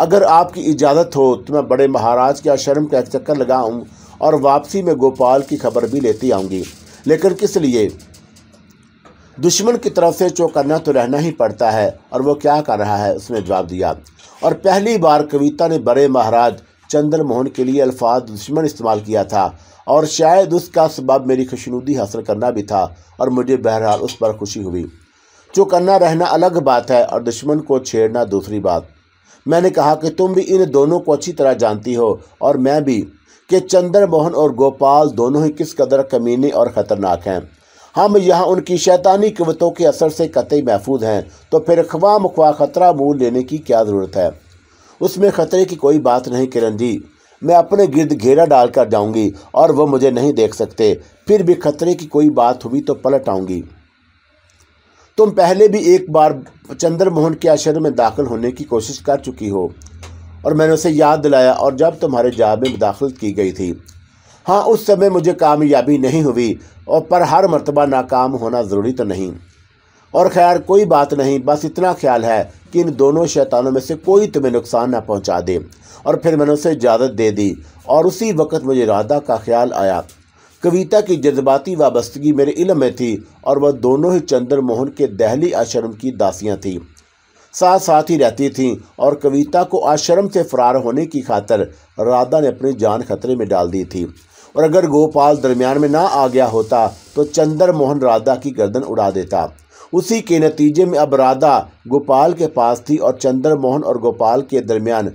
Speaker 1: अगर आपकी इजाज़त हो तो मैं बड़े महाराज के आश्रम का चक्कर लगाऊँ और वापसी में गोपाल की खबर भी लेती आऊँगी लेकिन किस लिए दुश्मन की तरफ से करना तो रहना ही पड़ता है और वो क्या कर रहा है उसने जवाब दिया और पहली बार कविता ने बड़े महाराज चंद्र मोहन के लिए अल्फाज दुश्मन इस्तेमाल किया था और शायद उसका सबब मेरी खुशनुदी हासिल करना भी था और मुझे बहरहाल उस पर खुशी हुई करना रहना अलग बात है और दुश्मन को छेड़ना दूसरी बात मैंने कहा कि तुम भी इन दोनों को अच्छी तरह जानती हो और मैं भी कि चंद्र मोहन और गोपाल दोनों ही किस कदर कमीने और ख़तरनाक हैं हम यहाँ उनकी शैतानी क़वतों के असर से कतई महफूज हैं तो फिर ख्वाम ख्वा ख़तरा मूल लेने की क्या ज़रूरत है उसमें खतरे की कोई बात नहीं किरण जी मैं अपने गिर्द घेरा डालकर जाऊंगी और वह मुझे नहीं देख सकते फिर भी खतरे की कोई बात हुई तो पलट आऊंगी तुम पहले भी एक बार चंद्रमोहन के आश्रम में दाखिल होने की कोशिश कर चुकी हो और मैंने उसे याद दिलाया और जब तुम्हारे जाब में दाखिल की गई थी हाँ उस समय मुझे कामयाबी नहीं हुई और पर हर मरतबा नाकाम होना ज़रूरी तो नहीं और खैर कोई बात नहीं बस इतना ख्याल है कि इन दोनों शैतानों में से कोई तुम्हें नुकसान ना पहुंचा दे और फिर मैंने उसे इजाज़त दे दी और उसी वक्त मुझे राधा का ख्याल आया कविता की जज्बाती वाबस्तगी मेरे इलम में थी और वह दोनों ही चंद्र मोहन के दहली आश्रम की दासियाँ थीं साथ साथ ही रहती थीं और कविता को आश्रम से फरार होने की खातर राधा ने अपनी जान खतरे में डाल दी थी और अगर गोपाल दरमियान में ना आ गया होता तो चंद्र मोहन राधा की गर्दन उड़ा देता उसी के नतीजे में अब राधा गोपाल के पास थी और चंद्र मोहन और गोपाल के दरमियान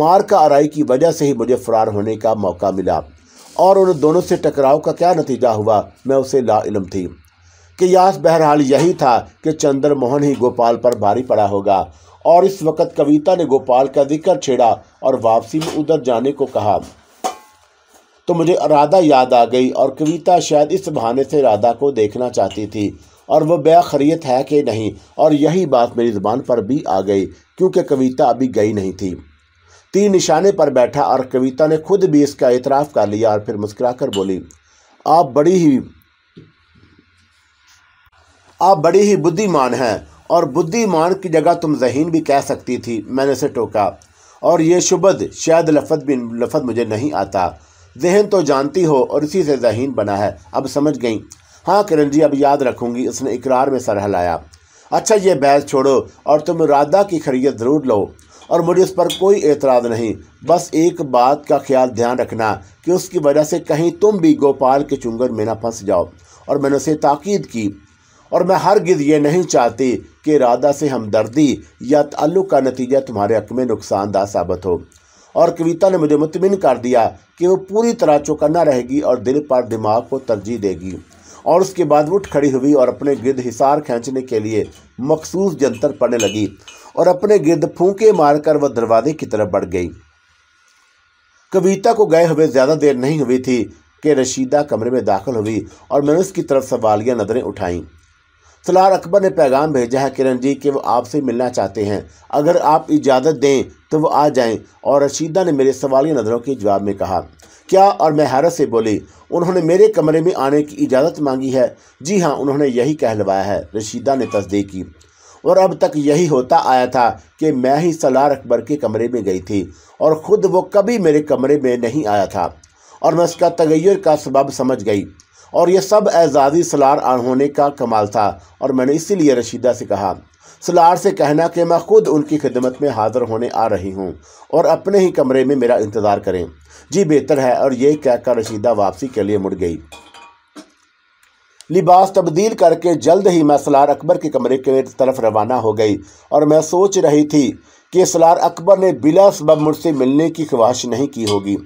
Speaker 1: मार का अराई की वजह से ही मुझे फरार होने का मौका मिला और उन दोनों से टकराव का क्या नतीजा हुआ मैं उसे ला इलम थी कि यास बहरहाल यही था कि चंद्र मोहन ही गोपाल पर भारी पड़ा होगा और इस वक्त कविता ने गोपाल का जिक्र छेड़ा और वापसी में उधर जाने को कहा तो मुझे राधा याद आ गई और कविता शायद इस बहाने से राधा को देखना चाहती थी और वह बेखरीत है कि नहीं और यही बात मेरी ज़ुबान पर भी आ गई क्योंकि कविता अभी गई नहीं थी तीन निशाने पर बैठा और कविता ने खुद भी इसका एतराफ़ कर लिया और फिर मुस्करा कर बोली आप बड़ी ही आप बड़ी ही बुद्धिमान हैं और बुद्धिमान की जगह तुम जहीन भी कह सकती थी मैंने से टोका और ये शुबद शायद लफत भी लफत मुझे नहीं आता जहन तो जानती हो और इसी से जहीन बना है अब समझ गई हाँ किरण जी अब याद रखूंगी उसने इकरार में सर हलाया अच्छा ये बैस छोड़ो और तुम राधा की खरीद ज़रूर लो और मुझे उस पर कोई एतराज़ नहीं बस एक बात का ख्याल ध्यान रखना कि उसकी वजह से कहीं तुम भी गोपाल के चुंगर में ना फंस जाओ और मैंने उसे ताकीद की और मैं हर गिद ये नहीं चाहती कि राधा से हमदर्दी या तल्लु का नतीजा तुम्हारे हक में नुकसानदार साबित हो और कविता ने मुझे मुतमिन कर दिया कि वो पूरी तरह चौकन्ना रहेगी और दिल पर दिमाग को तरजीह देगी और उसके बाद उठ खड़ी हुई और अपने गिद्ध हिसार खींचने के लिए मखसूस जंतर पड़ने लगी और अपने गिद्ध फूके मारकर वह दरवाजे की तरफ बढ़ गई कविता को गए हुए ज़्यादा देर नहीं हुई थी कि रशीदा कमरे में दाखिल हुई और मैंने उसकी तरफ सवालिया नज़रें उठाईं सलार अकबर ने पैगाम भेजा है किरण जी कि वो आपसे मिलना चाहते हैं अगर आप इजाज़त दें तो वो आ जाएं और रशीदा ने मेरे सवालिया नज़रों के जवाब में कहा क्या और मैं हैरत से बोली उन्होंने मेरे कमरे में आने की इजाज़त मांगी है जी हाँ उन्होंने यही कहलवाया है रशीदा ने तस्दीक की और अब तक यही होता आया था कि मैं ही सलार अकबर के कमरे में गई थी और ख़ुद वो कभी मेरे कमरे में नहीं आया था और मैं उसका तगैर का सबब समझ गई और यह सब एजाजी सलार होने का कमाल था और मैंने इसीलिए रशीदा से कहा सलार से कहना कि मैं खुद उनकी खिदमत में हाज़िर होने आ रही हूँ और अपने ही कमरे में मेरा इंतज़ार करें जी बेहतर है और यही कहकर रशीदा वापसी के लिए मुड़ गई लिबास तब्दील करके जल्द ही मैं सलार अकबर के कमरे के तरफ रवाना हो गई और मैं सोच रही थी कि सलार अकबर ने बिला सबब मुझसे मिलने की ख्वाहिश नहीं की होगी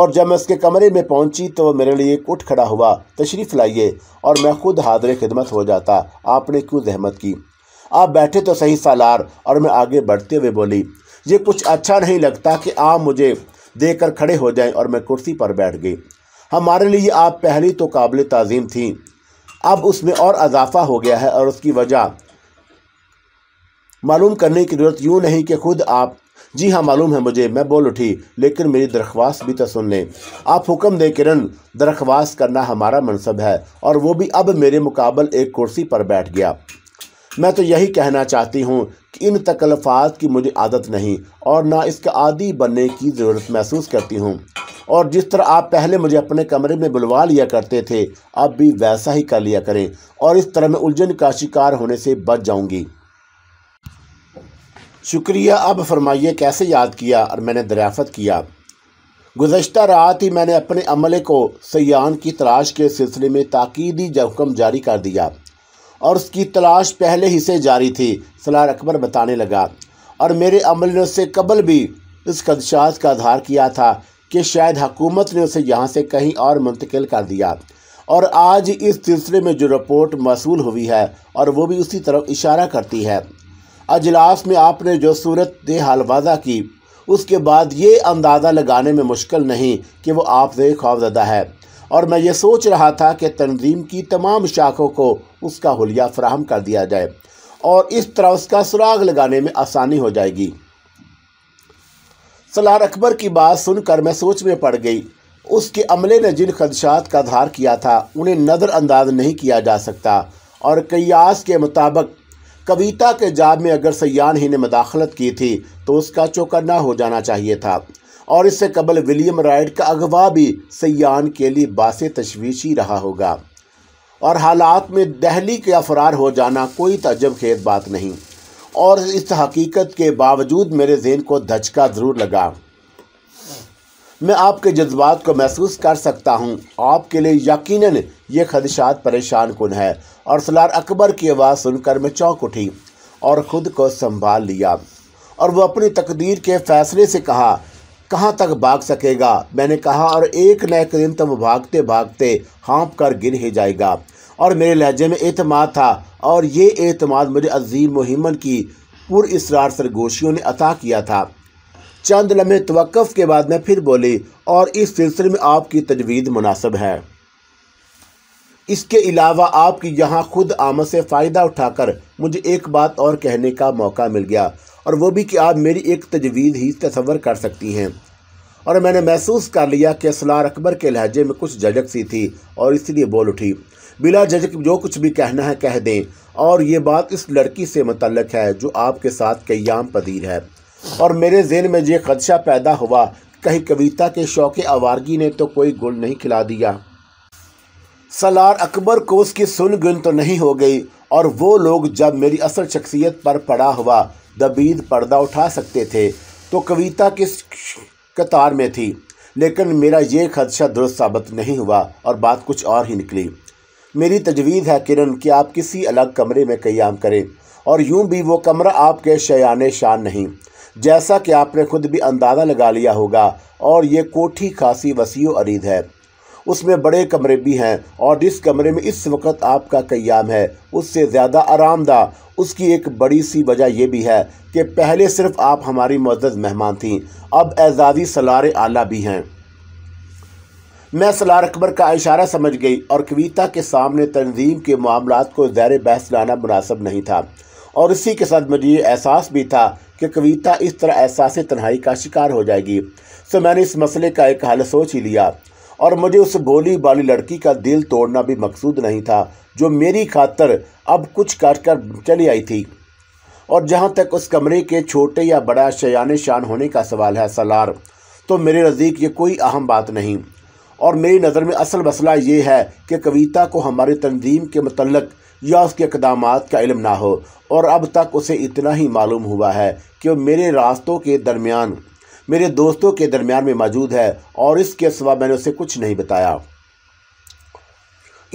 Speaker 1: और जब मैं उसके कमरे में पहुंची तो वह मेरे लिए उठ खड़ा हुआ तशरीफ़ लाइए और मैं खुद हाजिर खिदमत हो जाता आपने क्यों जहमत की आप बैठे तो सही सालार और मैं आगे बढ़ते हुए बोली ये कुछ अच्छा नहीं लगता कि आप मुझे देकर खड़े हो जाएं और मैं कुर्सी पर बैठ गई हमारे लिए आप पहली तो काबिल तज़ीम थी अब उसमें और अजाफा हो गया है और उसकी वजह मालूम करने की ज़रूरत यूँ नहीं कि खुद आप जी हाँ मालूम है मुझे मैं बोल उठी लेकिन मेरी दरख्वास्त भी तो सुन लें आप हुक्म दे किरण दरख्वास्त करना हमारा मनसब है और वो भी अब मेरे मुकाबल एक कुर्सी पर बैठ गया मैं तो यही कहना चाहती हूँ कि इन तकल्फ़ात की मुझे आदत नहीं और ना इसका आदि बनने की ज़रूरत महसूस करती हूँ और जिस तरह आप पहले मुझे अपने कमरे में बुलवा लिया करते थे अब भी वैसा ही कर लिया करें और इस तरह मैं उलझन का शिकार होने से बच जाऊँगी शुक्रिया अब फरमाइए कैसे याद किया और मैंने दरियाफ़त किया गुजशत रात ही मैंने अपने अमले को सयान की तलाश के सिलसिले में ताकीदी हुक्म जारी कर दिया और उसकी तलाश पहले ही से जारी थी सलार अकबर बताने लगा और मेरे अमल ने उससे कबल भी इस खदशात का आधार किया था कि शायद हकूमत ने उसे यहाँ से कहीं और मुंतकिल कर दिया और आज इस सिलसिले में जो रिपोर्ट मौसू हुई है और वो भी उसी तरफ इशारा करती है अजलास में आपने जो सूरत हाल वादा की उसके बाद ये अंदाज़ा लगाने में मुश्किल नहीं कि वो आपसे खौफजदा है और मैं ये सोच रहा था कि तंजीम की तमाम शाखों को उसका हलिया फ्राहम कर दिया जाए और इस तरह उसका सुराग लगाने में आसानी हो जाएगी सलार अकबर की बात सुनकर मैं सोच में पड़ गई उसके अमले ने जिन खदशात का धार किया था उन्हें नज़रअंदाज नहीं किया जा सकता और कयास के मुताबिक कविता के जाब में अगर सयान ही ने मदाखलत की थी तो उसका चौकन्ना हो जाना चाहिए था और इससे कबल विलियम राइट का अगवा भी सयान के लिए बास तशवीशी रहा होगा और हालात में दहली का फरार हो जाना कोई तजब खेत बात नहीं और इस हकीकत के बावजूद मेरे जहन को धचका ज़रूर लगा मैं आपके जज्बात को महसूस कर सकता हूँ आपके लिए यकीनन ये खदशात परेशान कन है और सलार अकबर की आवाज़ सुनकर मैं चौंक उठी और ख़ुद को संभाल लिया और वह अपनी तकदीर के फ़ैसले से कहा कहाँ तक भाग सकेगा मैंने कहा और एक न एक दिन तुम भागते भागते हाँप कर गिर ही जाएगा और मेरे लहजे में अतमाद था और ये अतमाद मुझे अजीम मुहिमन की पुरसरार सरगोशियों ने अता किया था चंद लम्हे तवक़ के बाद मैं फिर बोली और इस सिलसिले में आपकी तजवीज़ मुनासब है इसके अलावा आपकी यहाँ खुद आमद से फ़ायदा उठाकर मुझे एक बात और कहने का मौका मिल गया और वो भी कि आप मेरी एक तजवीज़ ही तस्वर कर सकती हैं और मैंने महसूस कर लिया कि असलार अकबर के लहजे में कुछ झजक सी थी और इसलिए बोल उठी बिला झजक जो कुछ भी कहना है कह दें और ये बात इस लड़की से मतलब है जो आपके साथ कयाम पदीर है और मेरे जेन में ये खदशा पैदा हुआ कहीं कविता के शौक आवारगी ने तो कोई गुल नहीं खिला दिया सलार अकबर को उसकी सुन गुन तो नहीं हो गई और वो लोग जब मेरी असल शख्सियत पर पड़ा हुआ दबीद पर्दा उठा सकते थे तो कविता किस कतार में थी लेकिन मेरा ये खदशा दुरुस्त साबित नहीं हुआ और बात कुछ और ही निकली मेरी तजवीज़ है किरण कि आप किसी अलग कमरे में क़याम करें और यूं भी वो कमरा आपके शयान शान नहीं जैसा कि आपने खुद भी अंदाज़ा लगा लिया होगा और ये कोठी खासी वसी अरीद है उसमें बड़े कमरे भी हैं और जिस कमरे में इस वक्त आपका कयाम है उससे ज़्यादा आरामदा उसकी एक बड़ी सी वजह यह भी है कि पहले सिर्फ आप हमारी मदद मेहमान थी अब एजाजी सलार आला भी हैं मैं सलार अकबर का इशारा समझ गई और कविता के सामने तंजीम के मामला को जैर बहस लाना मुनासब नहीं था और इसी के साथ मुझे ये एहसास भी था कि कविता इस तरह एहसास तन्हाई का शिकार हो जाएगी तो मैंने इस मसले का एक हल सोच ही लिया और मुझे उस भोली वाली लड़की का दिल तोड़ना भी मकसूद नहीं था जो मेरी खातर अब कुछ काट कर चली आई थी और जहाँ तक उस कमरे के छोटे या बड़ा शयान शान होने का सवाल है सलार तो मेरे नज़दीक ये कोई अहम बात नहीं और मेरी नज़र में असल मसला ये है कि कविता को हमारी तंजीम के मतलब या उसके इकदाम का इलम ना हो और अब तक उसे इतना ही मालूम हुआ है कि मेरे रास्तों के दरमियान मेरे दोस्तों के दरमियान में मौजूद है और इसके सिवा मैंने उसे कुछ नहीं बताया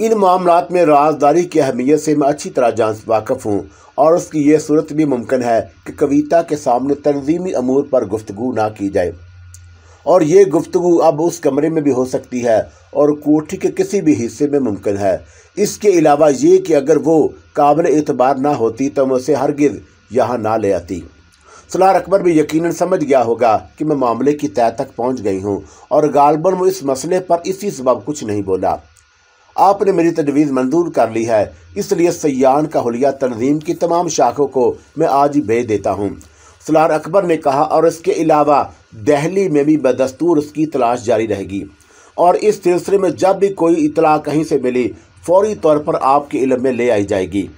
Speaker 1: इन मामला में राजदारी की अहमियत से मैं अच्छी तरह जान वाकफ़ हूँ और उसकी यह सूरत भी मुमकिन है कि कविता के सामने तनजीमी अमूर पर गुफ्तु ना की जाए और ये गुफ्तु अब उस कमरे में भी हो सकती है और कोठी के किसी भी हिस्से में मुमकिन है इसके अलावा ये कि अगर वो काबिल एतबार ना होती तो मैं उसे हरगिज़ यहाँ ना ले आती सलार अकबर भी यकीनन समझ गया होगा कि मैं मामले की तय तक पहुंच गई हूं और गालबन वो इस मसले पर इसी सबब कुछ नहीं बोला आपने मेरी तजवीज़ मंजूर कर ली है इसलिए सयान का हलिया तनजीम की तमाम शाखों को मैं आज ही भेज देता हूँ सलार अकबर ने कहा और इसके अलावा दहली में भी बदस्तूर उसकी तलाश जारी रहेगी और इस सिलसिले में जब भी कोई इतला कहीं से मिली फौरी तौर पर आपके इलम में ले आई जाएगी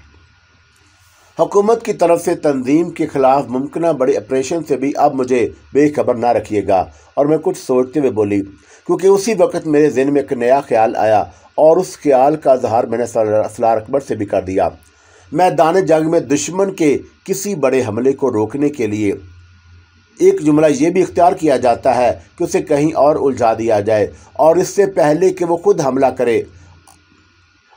Speaker 1: हुकूमत की तरफ से तंजीम के ख़िलाफ़ मुमकिन बड़े ऑपरेशन से भी अब मुझे बेखबर ना रखिएगा और मैं कुछ सोचते हुए बोली क्योंकि उसी वक्त मेरे जहन में एक नया ख्याल आया और उस ख्याल का इजहार मैंने सलार अकबर से भी कर दिया मैं दान जंग में दुश्मन के किसी बड़े हमले को रोकने के लिए एक जुमला ये भी इख्तियार किया जाता है कि उसे कहीं और उलझा दिया जाए और इससे पहले कि वो खुद हमला करे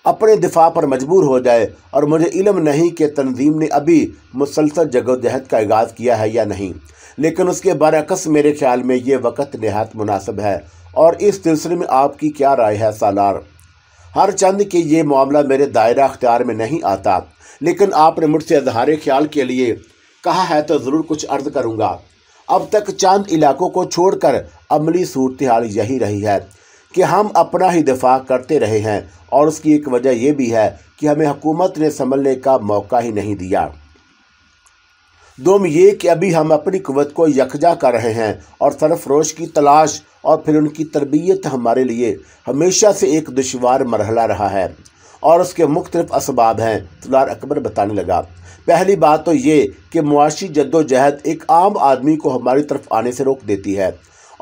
Speaker 1: अपने दिफा पर मजबूर हो जाए और मुझे इलम नहीं कि तनजीम ने अभी मुसलसल जगोजहद का आगाज़ किया है या नहीं लेकिन उसके बरकस मेरे ख्याल में ये वक़्त नहायत मुनासब है और इस सिलसिले में आपकी क्या राय है सालार हर चंद कि ये मामला मेरे दायरा अख्तियार में नहीं आता लेकिन आपने मुझसे इजहार ख्याल के लिए कहा है तो ज़रूर कुछ अर्ज़ करूँगा अब तक चंद इलाकों को छोड़कर अमली सूरत हाल यही रही है कि हम अपना ही दफा करते रहे हैं और उसकी एक वजह यह भी है कि हमें हुकूमत ने संभलने का मौका ही नहीं दिया दोम ये कि अभी हम अपनी कुत को यकजा कर रहे हैं और सरफरोश की तलाश और फिर उनकी तरबियत हमारे लिए हमेशा से एक दुशवार मरहला रहा है और उसके मुख्तलिफ इसबाब हैं तुलार अकबर बताने लगा पहली बात तो ये कि मुआशी जद्दोजहद एक आम आदमी को हमारी तरफ आने से रोक देती है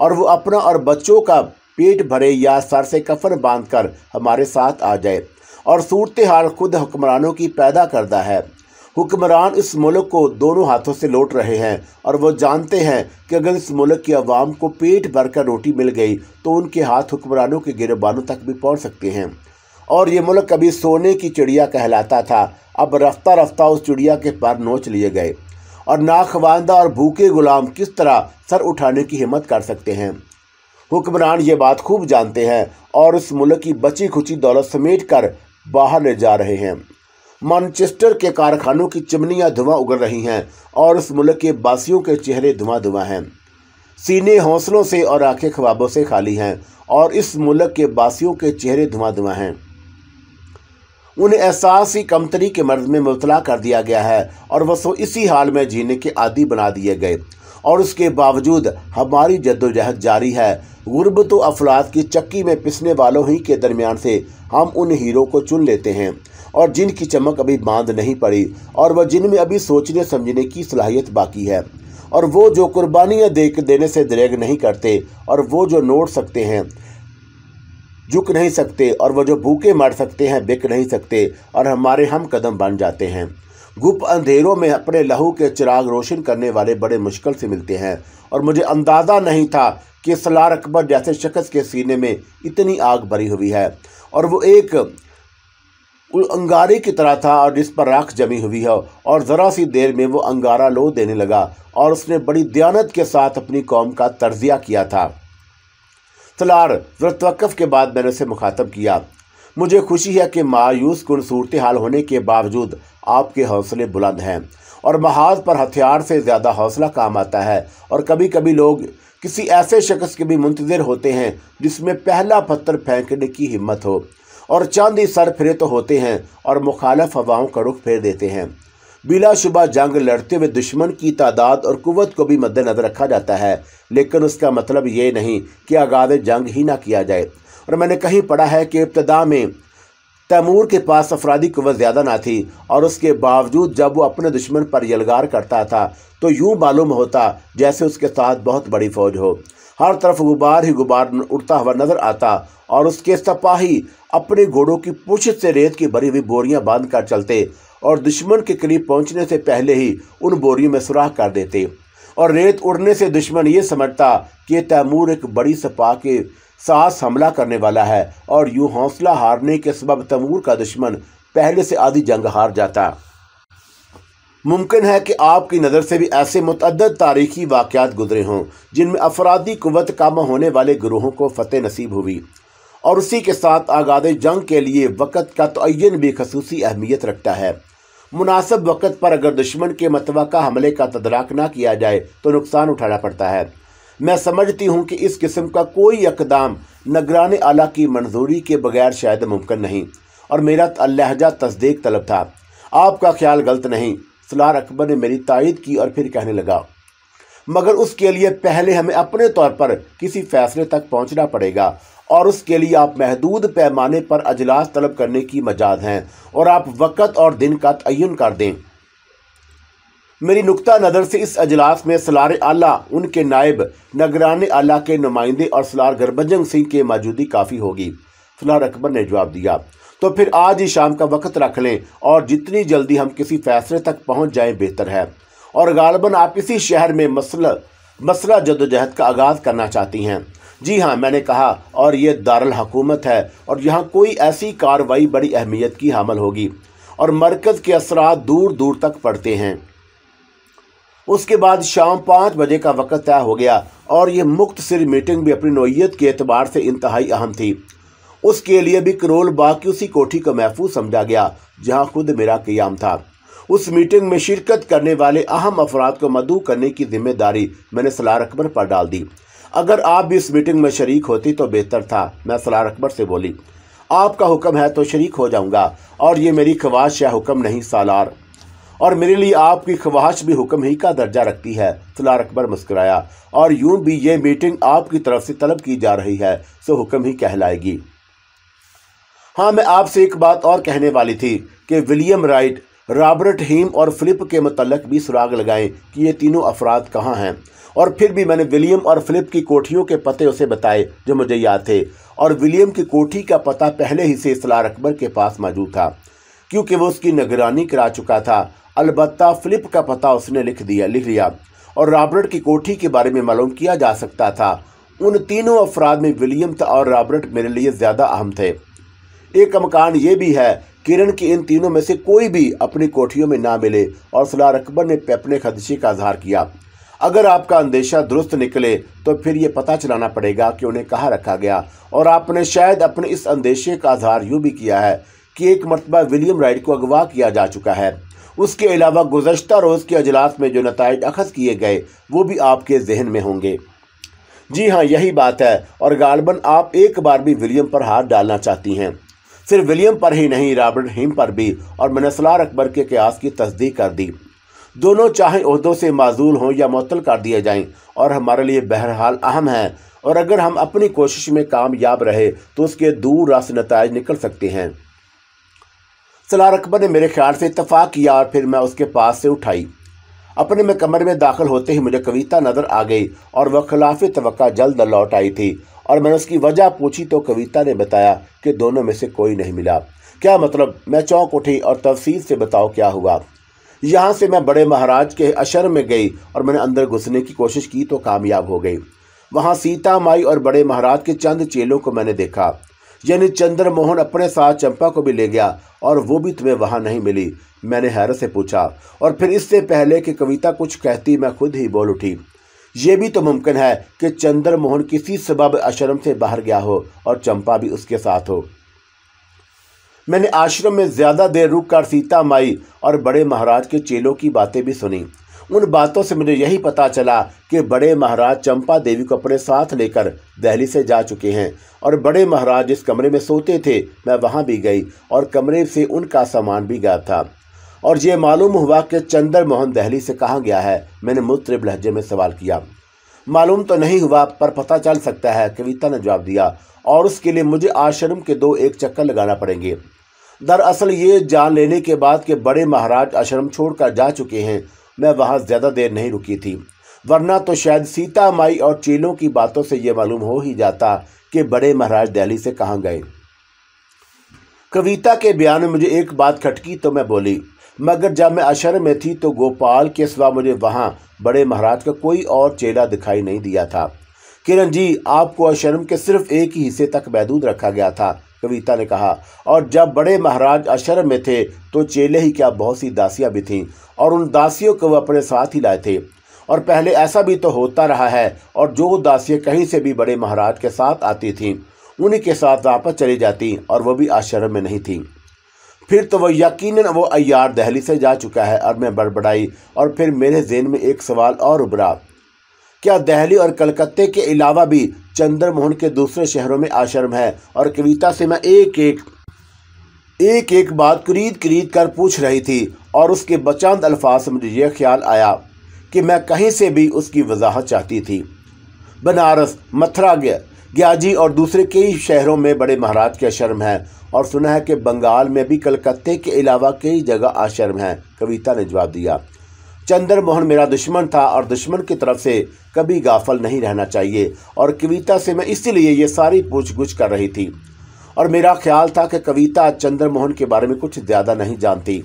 Speaker 1: और वो अपना और बच्चों का पेट भरे या सर से कफन बांधकर हमारे साथ आ जाए और सूरत हाल खुद हुक्मरानों की पैदा करता है हुक्मरान इस मुल्क को दोनों हाथों से लौट रहे हैं और वो जानते हैं कि अगर इस मुल्क की आवाम को पेट भर कर रोटी मिल गई तो उनके हाथ हुक्मरानों के गिरबानों तक भी पहुँच सकते हैं और ये मुल्क कभी सोने की चिड़िया कहलाता था अब रफ्ता रफ्ता उस चिड़िया के पर नोच लिए गए और नाखवानदा और भूखे गुलाम किस तरह सर उठाने की हिम्मत कर सकते हैं हुक्मरान ये बात खूब जानते हैं और उस मुल्क की बची खुची दौलत समेट कर बाहर ले जा रहे हैं मानचेस्टर के कारखानों की चिमनियां धुआं उगड़ रही हैं और उस मुल्क के बासियों के चेहरे धुआं धुआं हैं सीने हौसलों से और आंखें ख्वाबों से खाली हैं और इस मुल्क के बासियों के चेहरे धुआं धुआं हैं उन्हें एहसास ही कमतरी के मर्ज में मुबतला कर दिया गया है और वह सो इसी हाल में जीने के आदि बना दिए गए और उसके बावजूद हमारी जद्दोजहद जारी है गुरबत तो अफलाद की चक्की में पिसने वालों ही के दरमियान से हम उन हीरो को चुन लेते हैं और जिनकी चमक अभी बांध नहीं पड़ी और वह जिनमें अभी सोचने समझने की सलाहियत बाकी है और वो जो कुर्बानियाँ दे देने से दरेग नहीं करते और वो जो नोट सकते हैं झुक नहीं सकते और वह जो भूखे मर सकते हैं बिक नहीं सकते और हमारे हम कदम बन जाते हैं गुप्त अंधेरों में अपने लहू के चिराग रोशन करने वाले बड़े मुश्किल से मिलते हैं और मुझे अंदाज़ा नहीं था कि सलार अकबर जैसे शख्स के सीने में इतनी आग भरी हुई है और वो एक अंगारे की तरह था और जिस पर राख जमी हुई है और ज़रा सी देर में वो अंगारा लो देने लगा और उसने बड़ी दयानत के साथ अपनी कौम का तर्जिया किया था सलार ज़रा के बाद मैंने उसे मुखातब किया मुझे खुशी है कि मायूस कन सूरत हाल होने के बावजूद आपके हौसले बुलंद हैं और महाज पर हथियार से ज़्यादा हौसला काम आता है और कभी कभी लोग किसी ऐसे शख्स के भी मुंतजर होते हैं जिसमें पहला पत्थर फेंकने की हिम्मत हो और चंद ही सर फिरे तो होते हैं और मुखालफ हवाओं का रुख फेर देते हैं बिलाशुबा जंग लड़ते हुए दुश्मन की तादाद और कुत को भी मद्दनज़र रखा जाता है लेकिन उसका मतलब ये नहीं कि आगाज़ जंग ही ना किया जाए और मैंने कहीं पढ़ा है कि इब्तदा में तैमूर के पास अफराधी कुत ज़्यादा ना थी और उसके बावजूद जब वो अपने दुश्मन पर यलगार करता था तो यूँ मालूम होता जैसे उसके साथ बहुत बड़ी फ़ौज हो हर तरफ गुबार ही गुबार उड़ता हुआ नज़र आता और उसके सपाही अपने घोड़ों की पुछ से रेत की भरी हुई बोरियां बांध कर चलते और दुश्मन के करीब पहुंचने से पहले ही उन बोरियों में सुराख कर देते और रेत उड़ने से दुश्मन ये समझता कि तैमूर एक बड़ी सपा के साहस हमला करने वाला है और यूँ हौसला हारने के सबब तमूर का दुश्मन पहले से आधी जंग हार जाता मुमकिन है कि आपकी नज़र से भी ऐसे मतद तारीखी वाक़ात गुजरे हों जिनमें अफराधी कुत कामा होने वाले ग्रोहों को फतेह नसीब हुई और उसी के साथ आगाद जंग के लिए वक़्त का तयन भी खसूसी अहमियत रखता है मुनासब वक़्त पर अगर दुश्मन के मतवा हमले का तदराक ना किया जाए तो नुकसान उठाना पड़ता है मैं समझती हूँ कि इस किस्म का कोई अकदाम नगरान आला की मंजूरी के बगैर शायद मुमकिन नहीं और मेरा लहजा तस्दीक तलब था आपका ख्याल गलत नहीं सलार अकबर ने मेरी तायद की और फिर कहने लगा मगर उसके लिए पहले हमें अपने तौर पर किसी फैसले तक पहुंचना पड़ेगा और उसके लिए आप महदूद पैमाने पर अजलास तलब करने की मजाज हैं और आप वक़्त और दिन का तयन कर दें मेरी नुकता नज़र से इस अजलास में सलार आला उनके नायब नगरान आला के नुमाइंदे और सलार गरबजंग सिंह की मौजूदगी काफ़ी होगी सलार अकबर ने जवाब दिया तो फिर आज ही शाम का वक्त रख लें और जितनी जल्दी हम किसी फैसले तक पहुँच जाएँ बेहतर है और गालबन आप इसी शहर में मसल मसला जदोजहद का आगाज़ करना चाहती हैं जी हाँ मैंने कहा और ये दारुल हकूमत है और यहाँ कोई ऐसी कार्रवाई बड़ी अहमियत की हामल होगी और मरकज़ के असरा दूर दूर तक पड़ते हैं उसके बाद शाम पाँच बजे का वक्त तय हो गया और यह मुख्त सिर मीटिंग भी अपनी नोयत के अतबार से इंतहाई अहम थी उसके लिए भी करोल बाग की उसी कोठी को महफूज समझा गया जहाँ खुद मेरा क्याम था उस मीटिंग में शिरकत करने वाले अहम अफराद को मदु करने की जिम्मेदारी मैंने सलार अकबर पर डाल दी अगर आप भी इस मीटिंग में शरीक होती तो बेहतर था मैं सलार अकबर से बोली आपका हुक्म है तो शरीक हो जाऊंगा और ये मेरी ख्वाहिश या हुक्म नहीं सालार और मेरे लिए आपकी ख्वाहिश भी हुक्म ही का दर्जा रखती है फिलहाल अकबर मुस्कराया और यूं भी ये मीटिंग आपकी तरफ से तलब की जा रही है सो हुक्म ही कहलाएगी हाँ मैं आपसे एक बात और कहने वाली थी कि विलियम राइट रॉबर्ट हीम और फिलिप के मतलब भी सुराग लगाएं कि ये तीनों अफराद कहाँ हैं और फिर भी मैंने विलियम और फिलिप की कोठियों के पते उसे बताए जो मुझे याद थे और विलियम की कोठी का पता पहले ही से सलार अकबर के पास मौजूद था क्योंकि वो उसकी निगरानी करा चुका था अलबत् फ़िलिप का पता उसने लिख दिया लिख लिया और रॉबर्ट की कोठी के बारे में मालूम किया जा सकता था उन तीनों अफराद में विलियम था और रॉबर्ट मेरे लिए ज़्यादा अहम थे एक मकान ये भी है किरण की इन तीनों में से कोई भी अपनी कोठियों में ना मिले और सलार अकबर ने अपने खदशे का इजहार किया अगर आपका अंदेशा दुरुस्त निकले तो फिर ये पता चलाना पड़ेगा कि उन्हें कहाँ रखा गया और आपने शायद अपने इस अंदेशे का आधार यूँ भी किया है कि एक मरतबा विलियम राइट को अगवा किया जा चुका है उसके अलावा गुजशत रोज़ के अजलास में जो नतज अखज़ किए गए वो भी आपके जहन में होंगे जी हाँ यही बात है और गालबन आप एक बार भी विलियम पर हाथ डालना चाहती हैं सिर्फ विलियम पर ही नहीं रॉबर्ट हिम पर भी और मनसलार अकबर के क्यास की तस्दीक कर दी दोनों चाहे अहदों से माजूल हों या मअतल कर दिए जाएं और हमारे लिए बहरहाल अहम है और अगर हम अपनी कोशिश में कामयाब रहे तो उसके दूर रास नतज निकल सकते हैं सलार अकबर ने मेरे ख्याल से इतफाक़ किया और फिर मैं उसके पास से उठाई अपने में कमरे में दाखिल होते ही मुझे कविता नज़र आ गई और वह खिलाफ तो जल्द लौट आई थी और मैंने उसकी वजह पूछी तो कविता ने बताया कि दोनों में से कोई नहीं मिला क्या मतलब मैं चौंक उठी और तफसील से बताओ क्या हुआ यहाँ से मैं बड़े महाराज के अशर में गई और मैंने अंदर घुसने की कोशिश की तो कामयाब हो गई वहाँ सीता माई और बड़े महाराज के चंद चेलों को मैंने देखा यानी चंद्रमोहन अपने साथ चंपा को भी ले गया और वो भी तुम्हें वहाँ नहीं मिली मैंने हैरत से पूछा और फिर इससे पहले कि कविता कुछ कहती मैं खुद ही बोल उठी ये भी तो मुमकिन है कि चंद्रमोहन किसी सबब आश्रम से बाहर गया हो और चंपा भी उसके साथ हो मैंने आश्रम में ज़्यादा देर रुक कर सीता माई और बड़े महाराज के चेलों की बातें भी सुनी उन बातों से मुझे यही पता चला कि बड़े महाराज चंपा देवी को अपने साथ लेकर दहली से जा चुके हैं और बड़े महाराज जिस कमरे में सोते थे मैं वहाँ भी गई और कमरे से उनका सामान भी गया था और ये मालूम हुआ कि चंद्र मोहन दहली से कहाँ गया है मैंने मुतरब लहजे में सवाल किया मालूम तो नहीं हुआ पर पता चल सकता है कविता ने जवाब दिया और उसके लिए मुझे आश्रम के दो एक चक्कर लगाना पड़ेंगे दरअसल ये जान लेने के बाद के बड़े महाराज आश्रम छोड़कर जा चुके हैं मैं वहाँ ज़्यादा देर नहीं रुकी थी वरना तो शायद सीता माई और चीलों की बातों से यह मालूम हो ही जाता कि बड़े महाराज दिल्ली से कहाँ गए कविता के बयान में मुझे एक बात खटकी तो मैं बोली मगर जब मैं अशर में थी तो गोपाल के सिवा मुझे वहाँ बड़े महाराज का कोई और चेला दिखाई नहीं दिया था किरण जी आपको अशरम के सिर्फ एक ही हिस्से तक महदूद रखा गया था कविता ने कहा और जब बड़े महाराज आश्रम में थे तो चेले ही क्या बहुत सी दासियां भी थीं और उन दासियों को वह अपने साथ ही लाए थे और पहले ऐसा भी तो होता रहा है और जो दासियां कहीं से भी बड़े महाराज के साथ आती थीं उन्हीं के साथ वापस चली जाती और वह भी आश्रम में नहीं थीं फिर तो वह यकीन वो अयार दहली से जा चुका है और मैं बड़बड़ाई और फिर मेरे जेन में एक सवाल और उभरा क्या दहली और कलकत्ते के अलावा भी चंद्रमोहन के दूसरे शहरों में आश्रम है और कविता से मैं एक एक एक एक बात करीद करीद कर पूछ रही थी और उसके बचांद अल्फाज से मुझे यह ख्याल आया कि मैं कहीं से भी उसकी वजाहत चाहती थी बनारस मथुरा गया ग्याजी और दूसरे कई शहरों में बड़े महाराज के आश्रम हैं और सुना है कि बंगाल में भी कलकत्ते के अलावा कई जगह आश्रम हैं कविता ने जवाब दिया चंद्रमोहन मेरा दुश्मन था और दुश्मन की तरफ से कभी गाफल नहीं रहना चाहिए और कविता से मैं इसीलिए ये सारी पूछ गुछ कर रही थी और मेरा ख्याल था कि कविता चंद्रमोहन के बारे में कुछ ज़्यादा नहीं जानती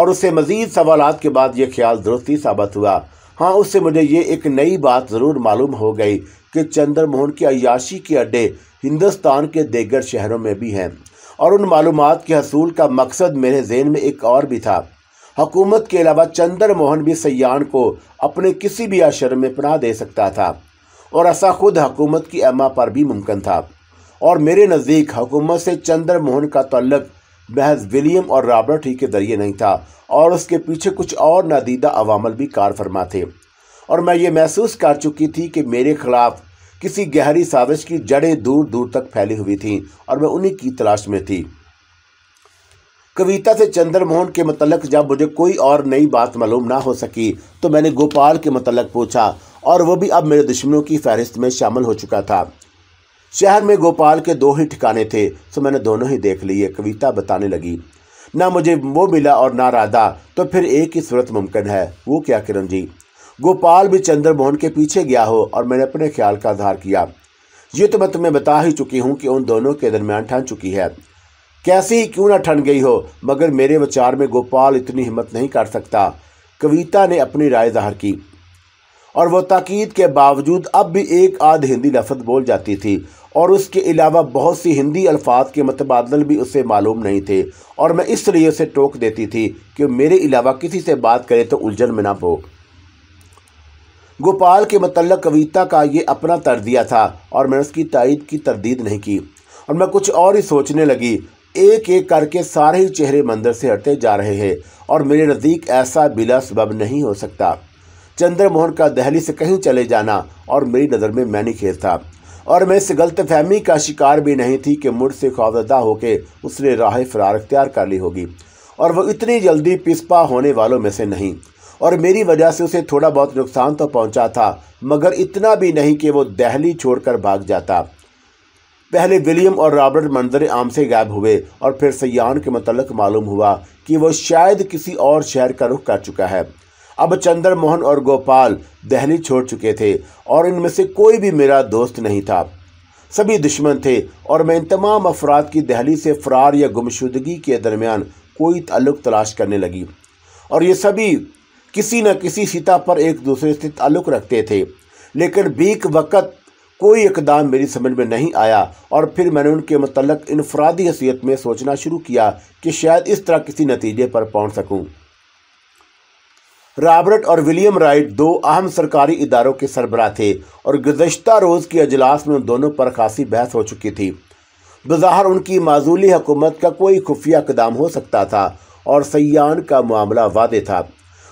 Speaker 1: और उससे मज़ीद सवाल के बाद ये ख्याल दुरुस्त साबित हुआ हाँ उससे मुझे ये एक नई बात ज़रूर मालूम हो गई कि चंद्रमोहन की अयाशी के अड्डे हिंदुस्तान के देगर शहरों में भी हैं और उन मालूम के हसूल का मकसद मेरे जेन में एक और भी था हुकूमत के अलावा चंद्र मोहन भी सयान को अपने किसी भी आश्रम में पना दे सकता था और ऐसा खुद हकूमत की अमा पर भी मुमकिन था और मेरे नज़दीक हुकूमत से चंद्र मोहन का तल्लक महज विलियम और रॉबर्ट ही के जरिए नहीं था और उसके पीछे कुछ और नादीदा अवामल भी कार फरमा थे और मैं ये महसूस कर चुकी थी कि मेरे खिलाफ किसी गहरी साजिश की जड़ें दूर दूर तक फैली हुई थीं और मैं उन्हीं की तलाश में थी कविता से चंद्र मोहन के मतलब जब मुझे कोई और नई बात मालूम ना हो सकी तो मैंने गोपाल के मतलब पूछा और वो भी अब मेरे दुश्मनों की फहरिस्त में शामिल हो चुका था शहर में गोपाल के दो ही ठिकाने थे तो मैंने दोनों ही देख लिए कविता बताने लगी ना मुझे वो मिला और ना राधा तो फिर एक ही सूरत मुमकिन है वो क्या किरण जी गोपाल भी चंद्र मोहन के पीछे गया हो और मैंने अपने ख्याल का आधार किया ये तो मैं तुम्हें बता ही चुकी हूँ कि उन दोनों के दरमियान ठान चुकी है कैसे ही क्यों ना ठन गई हो मगर मेरे विचार में गोपाल इतनी हिम्मत नहीं कर सकता कविता ने अपनी राय जाहिर की और वह ताकीद के बावजूद अब भी एक आध हिंदी लफ्ज़ बोल जाती थी और उसके अलावा बहुत सी हिंदी अल्फाज के मतबादल भी उसे मालूम नहीं थे और मैं इसलिए उसे टोक देती थी कि मेरे अलावा किसी से बात करे तो उलझन में ना हो गोपाल के मतलब कविता का ये अपना तर्जिया था और मैंने उसकी तइद की तरदीद नहीं की और मैं कुछ और ही सोचने लगी एक एक करके सारे ही चेहरे मंदिर से हटते जा रहे हैं और मेरे नज़दीक ऐसा बिला सबब नहीं हो सकता चंद्रमोहन का दहली से कहीं चले जाना और मेरी नज़र में मैं नहीं खेल था और मैं इस गलत फहमी का शिकार भी नहीं थी कि मुड़ से खौफजदा होकर उसने राह फरार अख्तियार कर ली होगी और वह इतनी जल्दी पिसपा होने वालों में से नहीं और मेरी वजह से उसे थोड़ा बहुत नुकसान तो पहुंचा था मगर इतना भी नहीं कि वो दहली छोड़कर भाग जाता पहले विलियम और रॉबर्ट मंजर आम से गायब हुए और फिर सयान के मतलब मालूम हुआ कि वह शायद किसी और शहर का रुख कर चुका है अब चंद्र मोहन और गोपाल दहली छोड़ चुके थे और इनमें से कोई भी मेरा दोस्त नहीं था सभी दुश्मन थे और मैं इन तमाम अफराद की दहली से फरार या गुमशुदगी के दरमियान कोई ताल्लुक तलाश करने लगी और ये सभी किसी न किसी सिता पर एक दूसरे से ताल्लुक रखते थे लेकिन बीक वक़्त कोई इकदाम मेरी समझ में नहीं आया और फिर मैंने उनके मतलब इनफरादी हैसियत में सोचना शुरू किया कि शायद इस तरह किसी नतीजे पर पहुंच सकूं। रॉबर्ट और विलियम राइट दो अहम सरकारी इदारों के सरबराह थे और गुजशत रोज़ के अजलास में उन दोनों पर खासी बहस हो चुकी थी बज़ाहर उनकी माजूली हुकूमत का कोई खुफिया कदम हो सकता था और सयान का मामला वादे था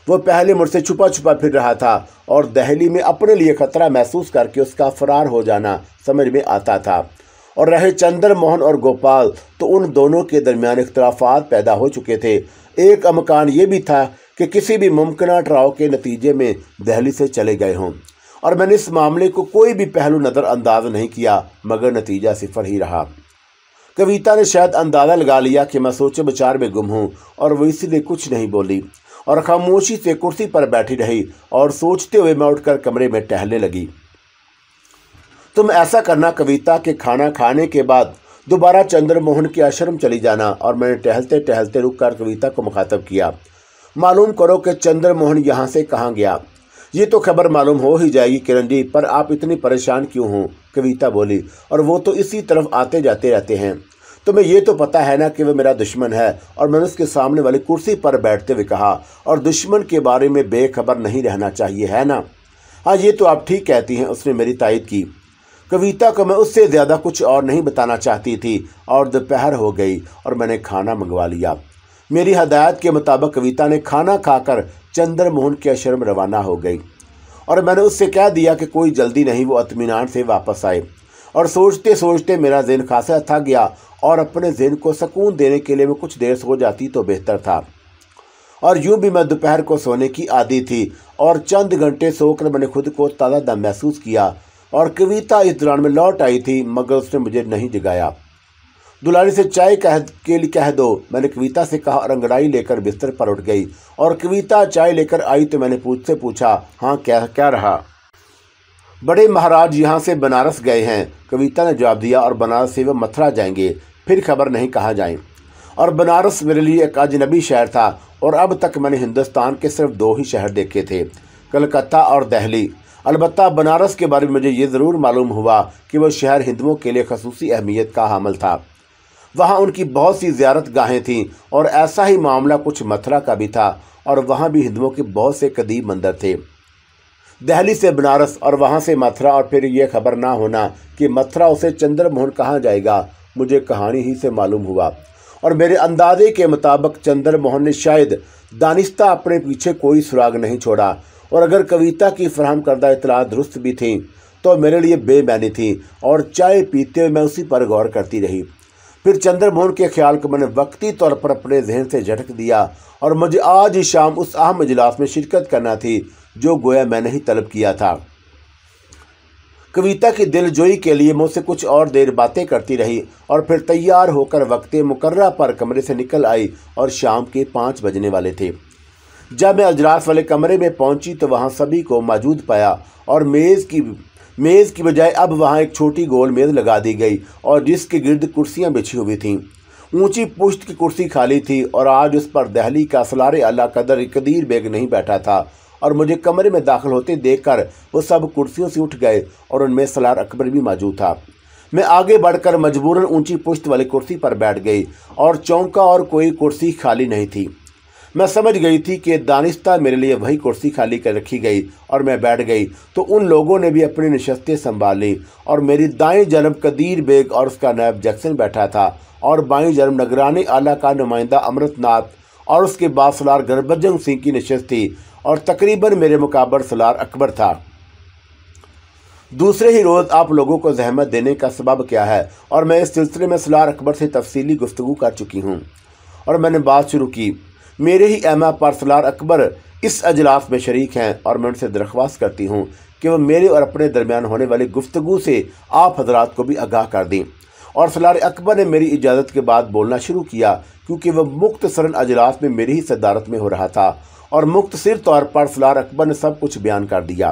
Speaker 1: वो पहले मुझसे छुपा छुपा फिर रहा था और दहली में अपने लिए खतरा महसूस करके उसका फरार हो जाना समझ में आता था और रहे चंद्र मोहन और गोपाल तो उन दोनों के दरमियान इख्तलाफात पैदा हो चुके थे एक अमकान ये भी था कि किसी भी मुमकिन ट्राव के नतीजे में दहली से चले गए हों और मैंने इस मामले को कोई भी पहलू नज़रअंदाज नहीं किया मगर नतीजा सिफर ही रहा कविता ने शायद अंदाज़ा लगा लिया कि मैं सोचे विचार में गुम हूँ और वो इसीलिए कुछ नहीं बोली और खामोशी से कुर्सी पर बैठी रही और सोचते हुए मैं उठकर कमरे में टहलने लगी तुम ऐसा करना कविता के खाना खाने के बाद दोबारा चंद्रमोहन के आश्रम चली जाना और मैंने टहलते टहलते रुक कर कविता को मुखातब किया मालूम करो कि चंद्रमोहन यहाँ से कहाँ गया ये तो खबर मालूम हो ही जाएगी किरण जी पर आप इतनी परेशान क्यों हों कविता बोली और वो तो इसी तरफ आते जाते रहते हैं तुम्हें तो ये तो पता है ना कि वह मेरा दुश्मन है और मैंने उसके सामने वाली कुर्सी पर बैठते हुए कहा और दुश्मन के बारे में बेखबर नहीं रहना चाहिए है ना हाँ ये तो आप ठीक कहती हैं उसने मेरी तायद की कविता को मैं उससे ज़्यादा कुछ और नहीं बताना चाहती थी और दोपहर हो गई और मैंने खाना मंगवा लिया मेरी हदायत के मुताबिक कविता ने खाना खाकर चंद्रमोहन के आश्रम रवाना हो गई और मैंने उससे कह दिया कि कोई जल्दी नहीं वो अतमीनान से वापस आए और सोचते सोचते मेरा जहन खासा थक गया और अपने जहन को सुकून देने के लिए मैं कुछ देर सो जाती तो बेहतर था और यूं भी मैं दोपहर को सोने की आदि थी और चंद घंटे सोकर मैंने खुद को ताज़ा दम महसूस किया और कविता इस दौरान में लौट आई थी मगर उसने मुझे नहीं जगाया दुलारी से चाय कह के लिए कह दो मैंने कविता से कहा और अंगड़ाई लेकर बिस्तर पर उठ गई और कविता चाय लेकर आई तो मैंने पूछ से पूछा हाँ क्या क्या रहा बड़े महाराज यहाँ से बनारस गए हैं कविता ने जवाब दिया और बनारस से वह मथुरा जाएंगे फिर खबर नहीं कहा जाए और बनारस मेरे लिए एक अजनबी शहर था और अब तक मैंने हिंदुस्तान के सिर्फ दो ही शहर देखे थे कलकत्ता और दहली अलबत् बनारस के बारे में मुझे ये ज़रूर मालूम हुआ कि वह शहर हिंदुओं के लिए खसूसी अहमियत का हामल था वहाँ उनकी बहुत सी ज्यारत गाहें थीं और ऐसा ही मामला कुछ मथुरा का भी था और वहाँ भी हिंदुओं के बहुत से कदीम मंदिर थे दहली से बनारस और वहाँ से मथुरा और फिर यह खबर ना होना कि मथुरा उसे चंद्रमोहन कहाँ जाएगा मुझे कहानी ही से मालूम हुआ और मेरे अंदाजे के मुताबिक चंद्रमोहन ने शायद दानिश्ता अपने पीछे कोई सुराग नहीं छोड़ा और अगर कविता की फ्राहम करदा इतला दुरुस्त भी थी तो मेरे लिए बेमैनी थी और चाय पीते हुए मैं उसी पर गौर करती रही फिर चंद्रमोहन के ख्याल को मैंने वक्ती तौर पर अपने जहन से झटक दिया और मुझे आज ही शाम उस अहम इजलास में शिरकत करना थी जो गोया मैंने ही तलब किया था कविता की दिलजोई के लिए मुझसे कुछ और देर बातें करती रही और फिर तैयार होकर वक्त मुकर्रा पर कमरे से निकल आई और शाम के पाँच बजने वाले थे जब मैं अजरास वाले कमरे में पहुंची तो वहां सभी को मौजूद पाया और मेज़ की मेज़ की बजाय अब वहां एक छोटी गोल मेज़ लगा दी गई और जिसके गिर्द कुर्सियां बिछी हुई थीं ऊंची पुश्त की कुर्सी खाली थी और आज उस पर दहली का सलार अला कदर कदीर बेग नहीं बैठा था और मुझे कमरे में दाखिल होते देखकर वो सब कुर्सियों से उठ गए और उनमें सलार अकबर भी मौजूद था मैं आगे बढ़कर मजबूरन ऊंची पुश्त वाली कुर्सी पर बैठ गई और चौंका और कोई कुर्सी खाली नहीं थी मैं समझ गई थी कि दानिश्ता मेरे लिए वही कुर्सी खाली कर रखी गई और मैं बैठ गई तो उन लोगों ने भी अपनी नशस्तें संभाल ली और मेरी दाएं जन्म कदीर बेग और उसका नायब जैक्सन बैठा था और बाएं जन्म नगरानी आला का नुमाइंदा अमृतनाथ और उसके बाद सलार गरबजंग सिंह की नशस्त थी और तकरीबन मेरे मुकाबर सलार अकबर था दूसरे ही रोज़ आप लोगों को जहमत देने का सबब क्या है और मैं इस सिलसिले में सलार अकबर से तफसली गुफ्तु कर चुकी हूँ और मैंने बात शुरू की मेरे ही एमा पर सलार अकबर इस अजलास में शरीक हैं और मैं उनसे दरख्वास्त करती हूँ कि वह मेरे और अपने दरमियान होने वाली गुफ्तु से आप हजरात को भी आगाह कर दें और सलार अकबर ने मेरी इजाज़त के बाद बोलना शुरू किया क्योंकि वह मुख्तसरन अजलास में मेरी ही सदारत में हो रहा था और मुख्तर तौर पर फलार अकबर ने सब कुछ बयान कर दिया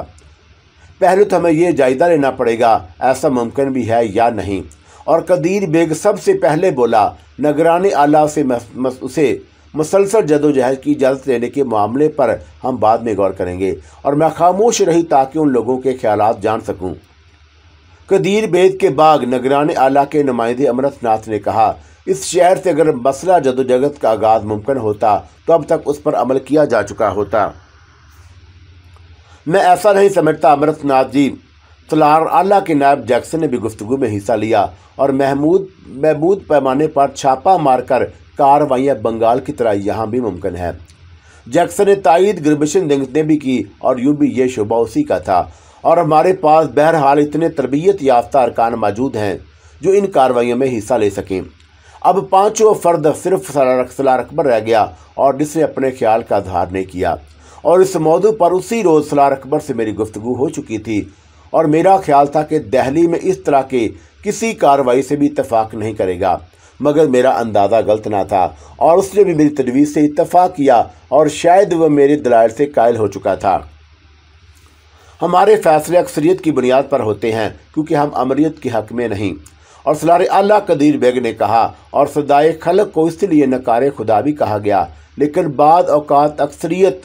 Speaker 1: पहले तो हमें यह जायजा लेना पड़ेगा ऐसा मुमकिन भी है या नहीं और कदीर बेग सबसे पहले बोला नगरान आला से मस, मस, उसे मुसलसल जदोजहद की इजाज़त लेने के मामले पर हम बाद में गौर करेंगे और मैं खामोश रही ताकि उन लोगों के ख्याल जान सकूँ कदीर बेद के बाग नगरान आला के नुमाइंदे अमृतनाथ ने कहा इस शहर से अगर मसला जदोजहद का आगाज़ मुमकिन होता तो अब तक उस पर अमल किया जा चुका होता मैं ऐसा नहीं समझता अमृतनाथ जी तलार आला के नायब जैक्सन ने भी गुफ्तु में हिस्सा लिया और महमूद महमूद पैमाने पर छापा मारकर कार्रवाइयाँ बंगाल की तरह यहाँ भी मुमकिन है जैक्सन ने तइद गुरबशन ने भी की और यूँ भी ये शुबा उसी का था और हमारे पास बहरहाल इतने तरबियत याफ्ता अरकान मौजूद हैं जो इन कार्रवाइयों में हिस्सा ले सकें अब पांचों फर्द सिर्फ सलार अकबर रह गया और जिसने अपने ख्याल का आधार नहीं किया और इस मौजू पर उसी रोज़ सलार अकबर से मेरी गुफ्तु हो चुकी थी और मेरा ख्याल था कि दहली में इस तरह के किसी कार्रवाई से भी इतफाक़ नहीं करेगा मगर मेरा अंदाज़ा गलत ना था और उसने भी मेरी तजवीज़ से इतफाक़ किया और शायद वह मेरे दलाल से कायल हो चुका था हमारे फ़ैसले अक्सरियत की बुनियाद पर होते हैं क्योंकि हम अमरीत के हक में नहीं और सलार आला कदीर बेग ने कहा और सदाए खलक को इसलिए नकार खुदा भी कहा गया लेकिन बाद अवकात अक्सरियत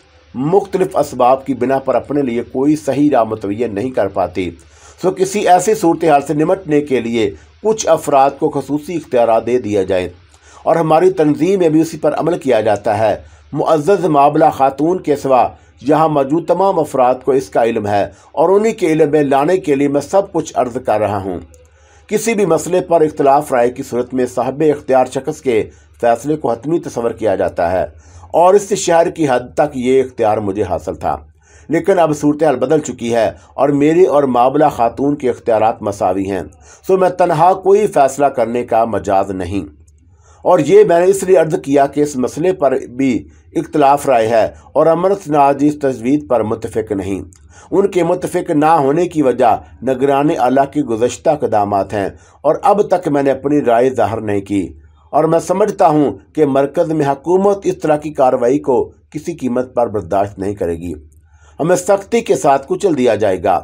Speaker 1: मुख्तलिफ इसबाब की बिना पर अपने लिए कोई सही राह मतवैया नहीं कर पाती सो किसी ऐसी सूरत हाल से निमटने के लिए कुछ अफराद को खसूस इख्तियार दे दिया जाए और हमारी तनजीम में भी उसी पर अमल किया जाता है मुआज़ मामला खातून के सिवा यहाँ मौजूद तमाम अफराद को इसका इलम है और उन्हीं के इल्म में लाने के लिए मैं सब कुछ अर्ज़ कर रहा हूँ किसी भी मसले पर इख्तलाफ राय की सूरत में साहब इख्तियार शख्स के फैसले को हतमी तस्वर किया जाता है और इस शहर की हद तक ये इख्तियार मुझे हासिल था लेकिन अब सूरत हाल बदल चुकी है और मेरे और मामला खातून के अख्तियार मसावी हैं सो मैं तनहा कोई फ़ैसला करने का मजाज नहीं और ये मैंने इसलिए अर्ज किया कि इस मसले पर भी इख्तलाफ राय है और अमृत नाज इस तजवीज़ पर मुतफ़ नहीं उनके मुतफिक ना होने की वजह नगरान अला की गुजशत कदाम हैं और अब तक मैंने अपनी राय जाहिर नहीं की और मैं समझता हूँ कि मरकज़ में हकूमत इस तरह की कार्रवाई को किसी कीमत पर बर्दाश्त नहीं करेगी हमें सख्ती के साथ कुचल दिया जाएगा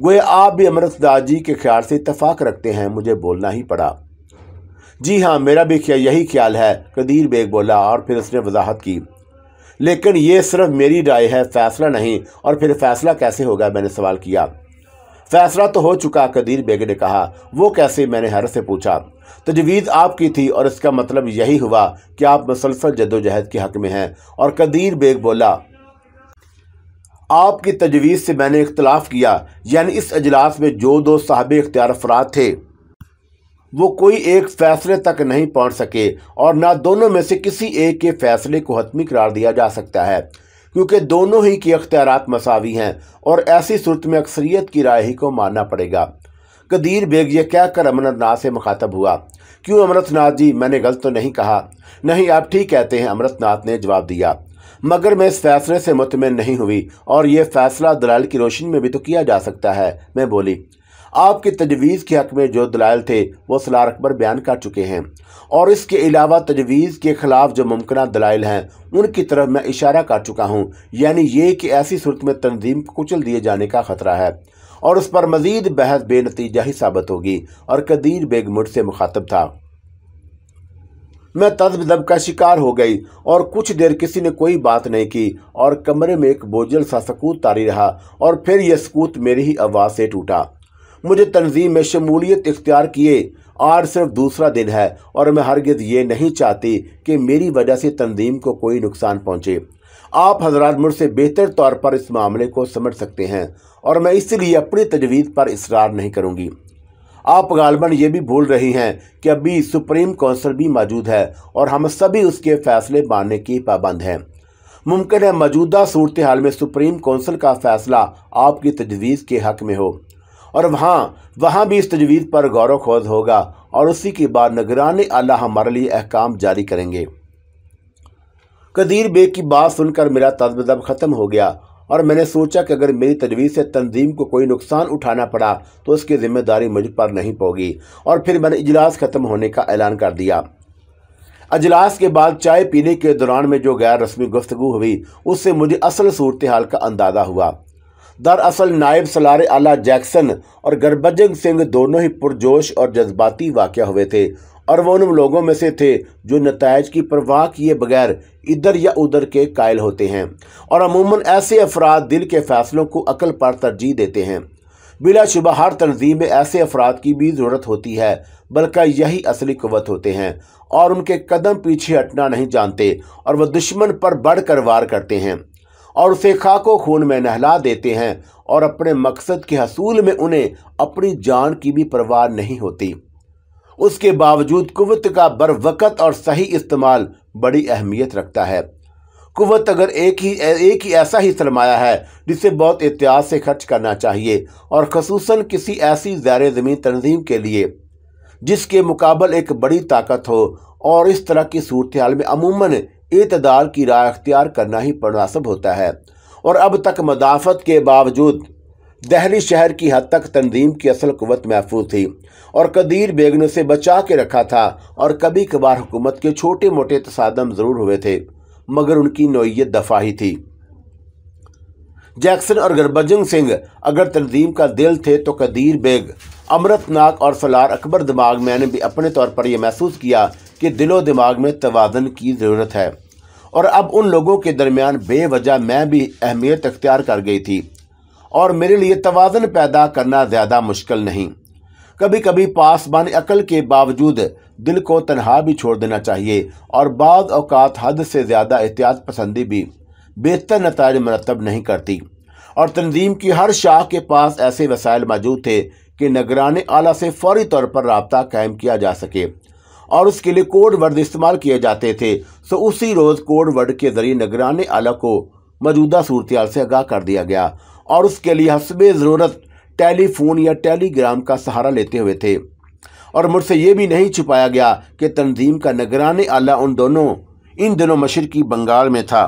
Speaker 1: गोए आप भी अमृतदास जी के ख्याल से इतफाक़ रखते हैं मुझे बोलना ही पड़ा जी हाँ मेरा भी यही ख्याल है कदीर बेग बोला और फिर उसने वजाहत की लेकिन ये सिर्फ मेरी राय है फैसला नहीं और फिर फैसला कैसे होगा मैंने सवाल किया फैसला तो हो चुका कदीर बेग ने कहा वो कैसे मैंने हर से पूछा तजवीज़ आपकी थी और इसका मतलब यही हुआ कि आप मुसलसल जदोजहद के हक़ में हैं और कदीर बेग बोला आपकी तजवीज़ से मैंने इख्तलाफ किया यानी इस अजलास में जो दो साहब इख्तियार अफराद थे वो कोई एक फैसले तक नहीं पहुंच सके और ना दोनों में से किसी एक के फैसले को हतमी करार दिया जा सकता है क्योंकि दोनों ही के अख्तियार मसावी हैं और ऐसी सूरत में अक्सरियत की राय ही को मानना पड़ेगा कदीर बेग यह कहकर कर नाथ से मुखातब हुआ क्यों अमृतनाथ जी मैंने गलत तो नहीं कहा नहीं आप ठीक कहते हैं अमृतनाथ नाथ ने जवाब दिया मगर मैं इस फैसले से मुतमिन नहीं हुई और यह फैसला दलाल की रोशनी में भी तो किया जा सकता है मैं बोली आपकी तजवीज़ के हक़ में जो दलाल थे वो सलार अकबर बयान कर चुके हैं और इसके अलावा तजवीज़ के ख़िलाफ़ जो मुमकिन दलाइल हैं उनकी तरफ मैं इशारा कर चुका हूँ यानी ये कि ऐसी सूरत में तनजीम कुचल दिए जाने का ख़तरा है और उस पर मज़ीद बहस बेनतीजा ही साबित होगी और कदीर बेग से मुखातब था मैं तजब का शिकार हो गई और कुछ देर किसी ने कोई बात नहीं की और कमरे में एक बोझल सा सकूत तारी रहा और फिर यह सकूत मेरी ही आवाज़ से टूटा मुझे तनजीम में शमूलियत इख्तियार किए आज सिर्फ दूसरा दिन है और मैं हरगिज़ ये नहीं चाहती कि मेरी वजह से तनजीम को कोई नुकसान पहुँचे आप हजरात मुझसे बेहतर तौर पर इस मामले को समझ सकते हैं और मैं इसलिए अपनी तजवीज़ पर इसरार नहीं करूँगी आप गालबन ये भी भूल रही हैं कि अभी सुप्रीम कौंसल भी मौजूद है और हम सभी उसके फैसले मानने की पाबंद हैं मुमकिन है मौजूदा सूरत हाल में सुप्रीम कौंसल का फैसला आपकी तजवीज़ के हक में हो और वहाँ वहाँ भी इस तजवीज़ पर गौर खोज होगा और उसी के बाद निगरान अल्लाह हमारे लिए अहकाम जारी करेंगे कदीर बेग की बात सुनकर मेरा तजबदब ख़त्म हो गया और मैंने सोचा कि अगर मेरी तजवीज़ से तंजीम को कोई नुकसान उठाना पड़ा तो उसकी ज़िम्मेदारी मुझ पर नहीं पोगी और फिर मैंने इजलास ख़त्म होने का ऐलान कर दिया अजलास के बाद चाय पीने के दौरान में जो गैर रस्मी गुफ्तु हुई उससे मुझे असल सूरत हाल का अंदाज़ा हुआ दरअसल नायब सलार आला जैक्सन और गरबजन सिंह दोनों ही पुरजोश और जज्बाती वाक़ हुए थे और वह उन लोगों में से थे जो नतज की परवाह किए बगैर इधर या उधर के कायल होते हैं और अमूमन ऐसे अफराद दिल के फ़ैसलों को अकल पर तरजीह देते हैं बिलाशुबा हर तनजीम में ऐसे अफराद की भी ज़रूरत होती है बल्कि यही असली क़वत होते हैं और उनके कदम पीछे हटना नहीं जानते और वह दुश्मन पर बढ़ कर वार करते हैं और उसे खाको खून में नहला देते हैं और अपने मकसद के हसूल में उन्हें अपनी जान की भी परवाह नहीं होती उसके बावजूद कुवत का बर वक़्त और सही इस्तेमाल बड़ी अहमियत रखता है कुवत अगर एक ही एक ही ऐसा ही सरमाया है जिसे बहुत एहतियात से खर्च करना चाहिए और खसूस किसी ऐसी जैर ज़मीन तंजीम के लिए जिसके मुकाबल एक बड़ी ताकत हो और इस तरह की सूरत हाल में अमूमन इतदाल की राय अख्तियार करना ही मुनासब होता है और अब तक मदाफत के बावजूद दहली शहर की हद तक तंजीम की असल कुत महफूज थी और कदीर बेग ने उसे बचा के रखा था और कभी कभार हुकूमत के छोटे मोटे तसादम ज़रूर हुए थे मगर उनकी नोयत ही थी जैक्सन और गरबजंग सिंह अगर तंजीम का दिल थे तो कदीर बेग अमृतनाग और सलार अकबर दिमाग मैंने भी अपने तौर पर यह महसूस किया कि दिलो दिमाग में तोज़न की ज़रूरत है और अब उन लोगों के दरमियान बेवजह मैं भी अहमियत अख्तियार कर गई थी और मेरे लिए तोज़न पैदा करना ज़्यादा मुश्किल नहीं कभी कभी पासबान अकल के बावजूद दिल को तनहा भी छोड़ देना चाहिए और बाद अवकात हद से ज़्यादा एहतियात पसंदी भी बेहतर नतज मरतब नहीं करती और तंजीम की हर शाह के पास ऐसे वसायल मौजूद थे कि नगरान आला से फौरी तौर पर रबता कायम किया जा सके और उसके लिए कोड वर्ड इस्तेमाल किए जाते थे सो उसी रोज़ कोड वर्ड के जरिए निगरानी आला को मौजूदा सूरत से आगाह कर दिया गया और उसके लिए हसब ज़रूरत टेलीफोन या टेलीग्राम का सहारा लेते हुए थे और मुझसे ये भी नहीं छुपाया गया कि तंजीम का निगरान आला उन दोनों इन दोनों मशरकी बंगाल में था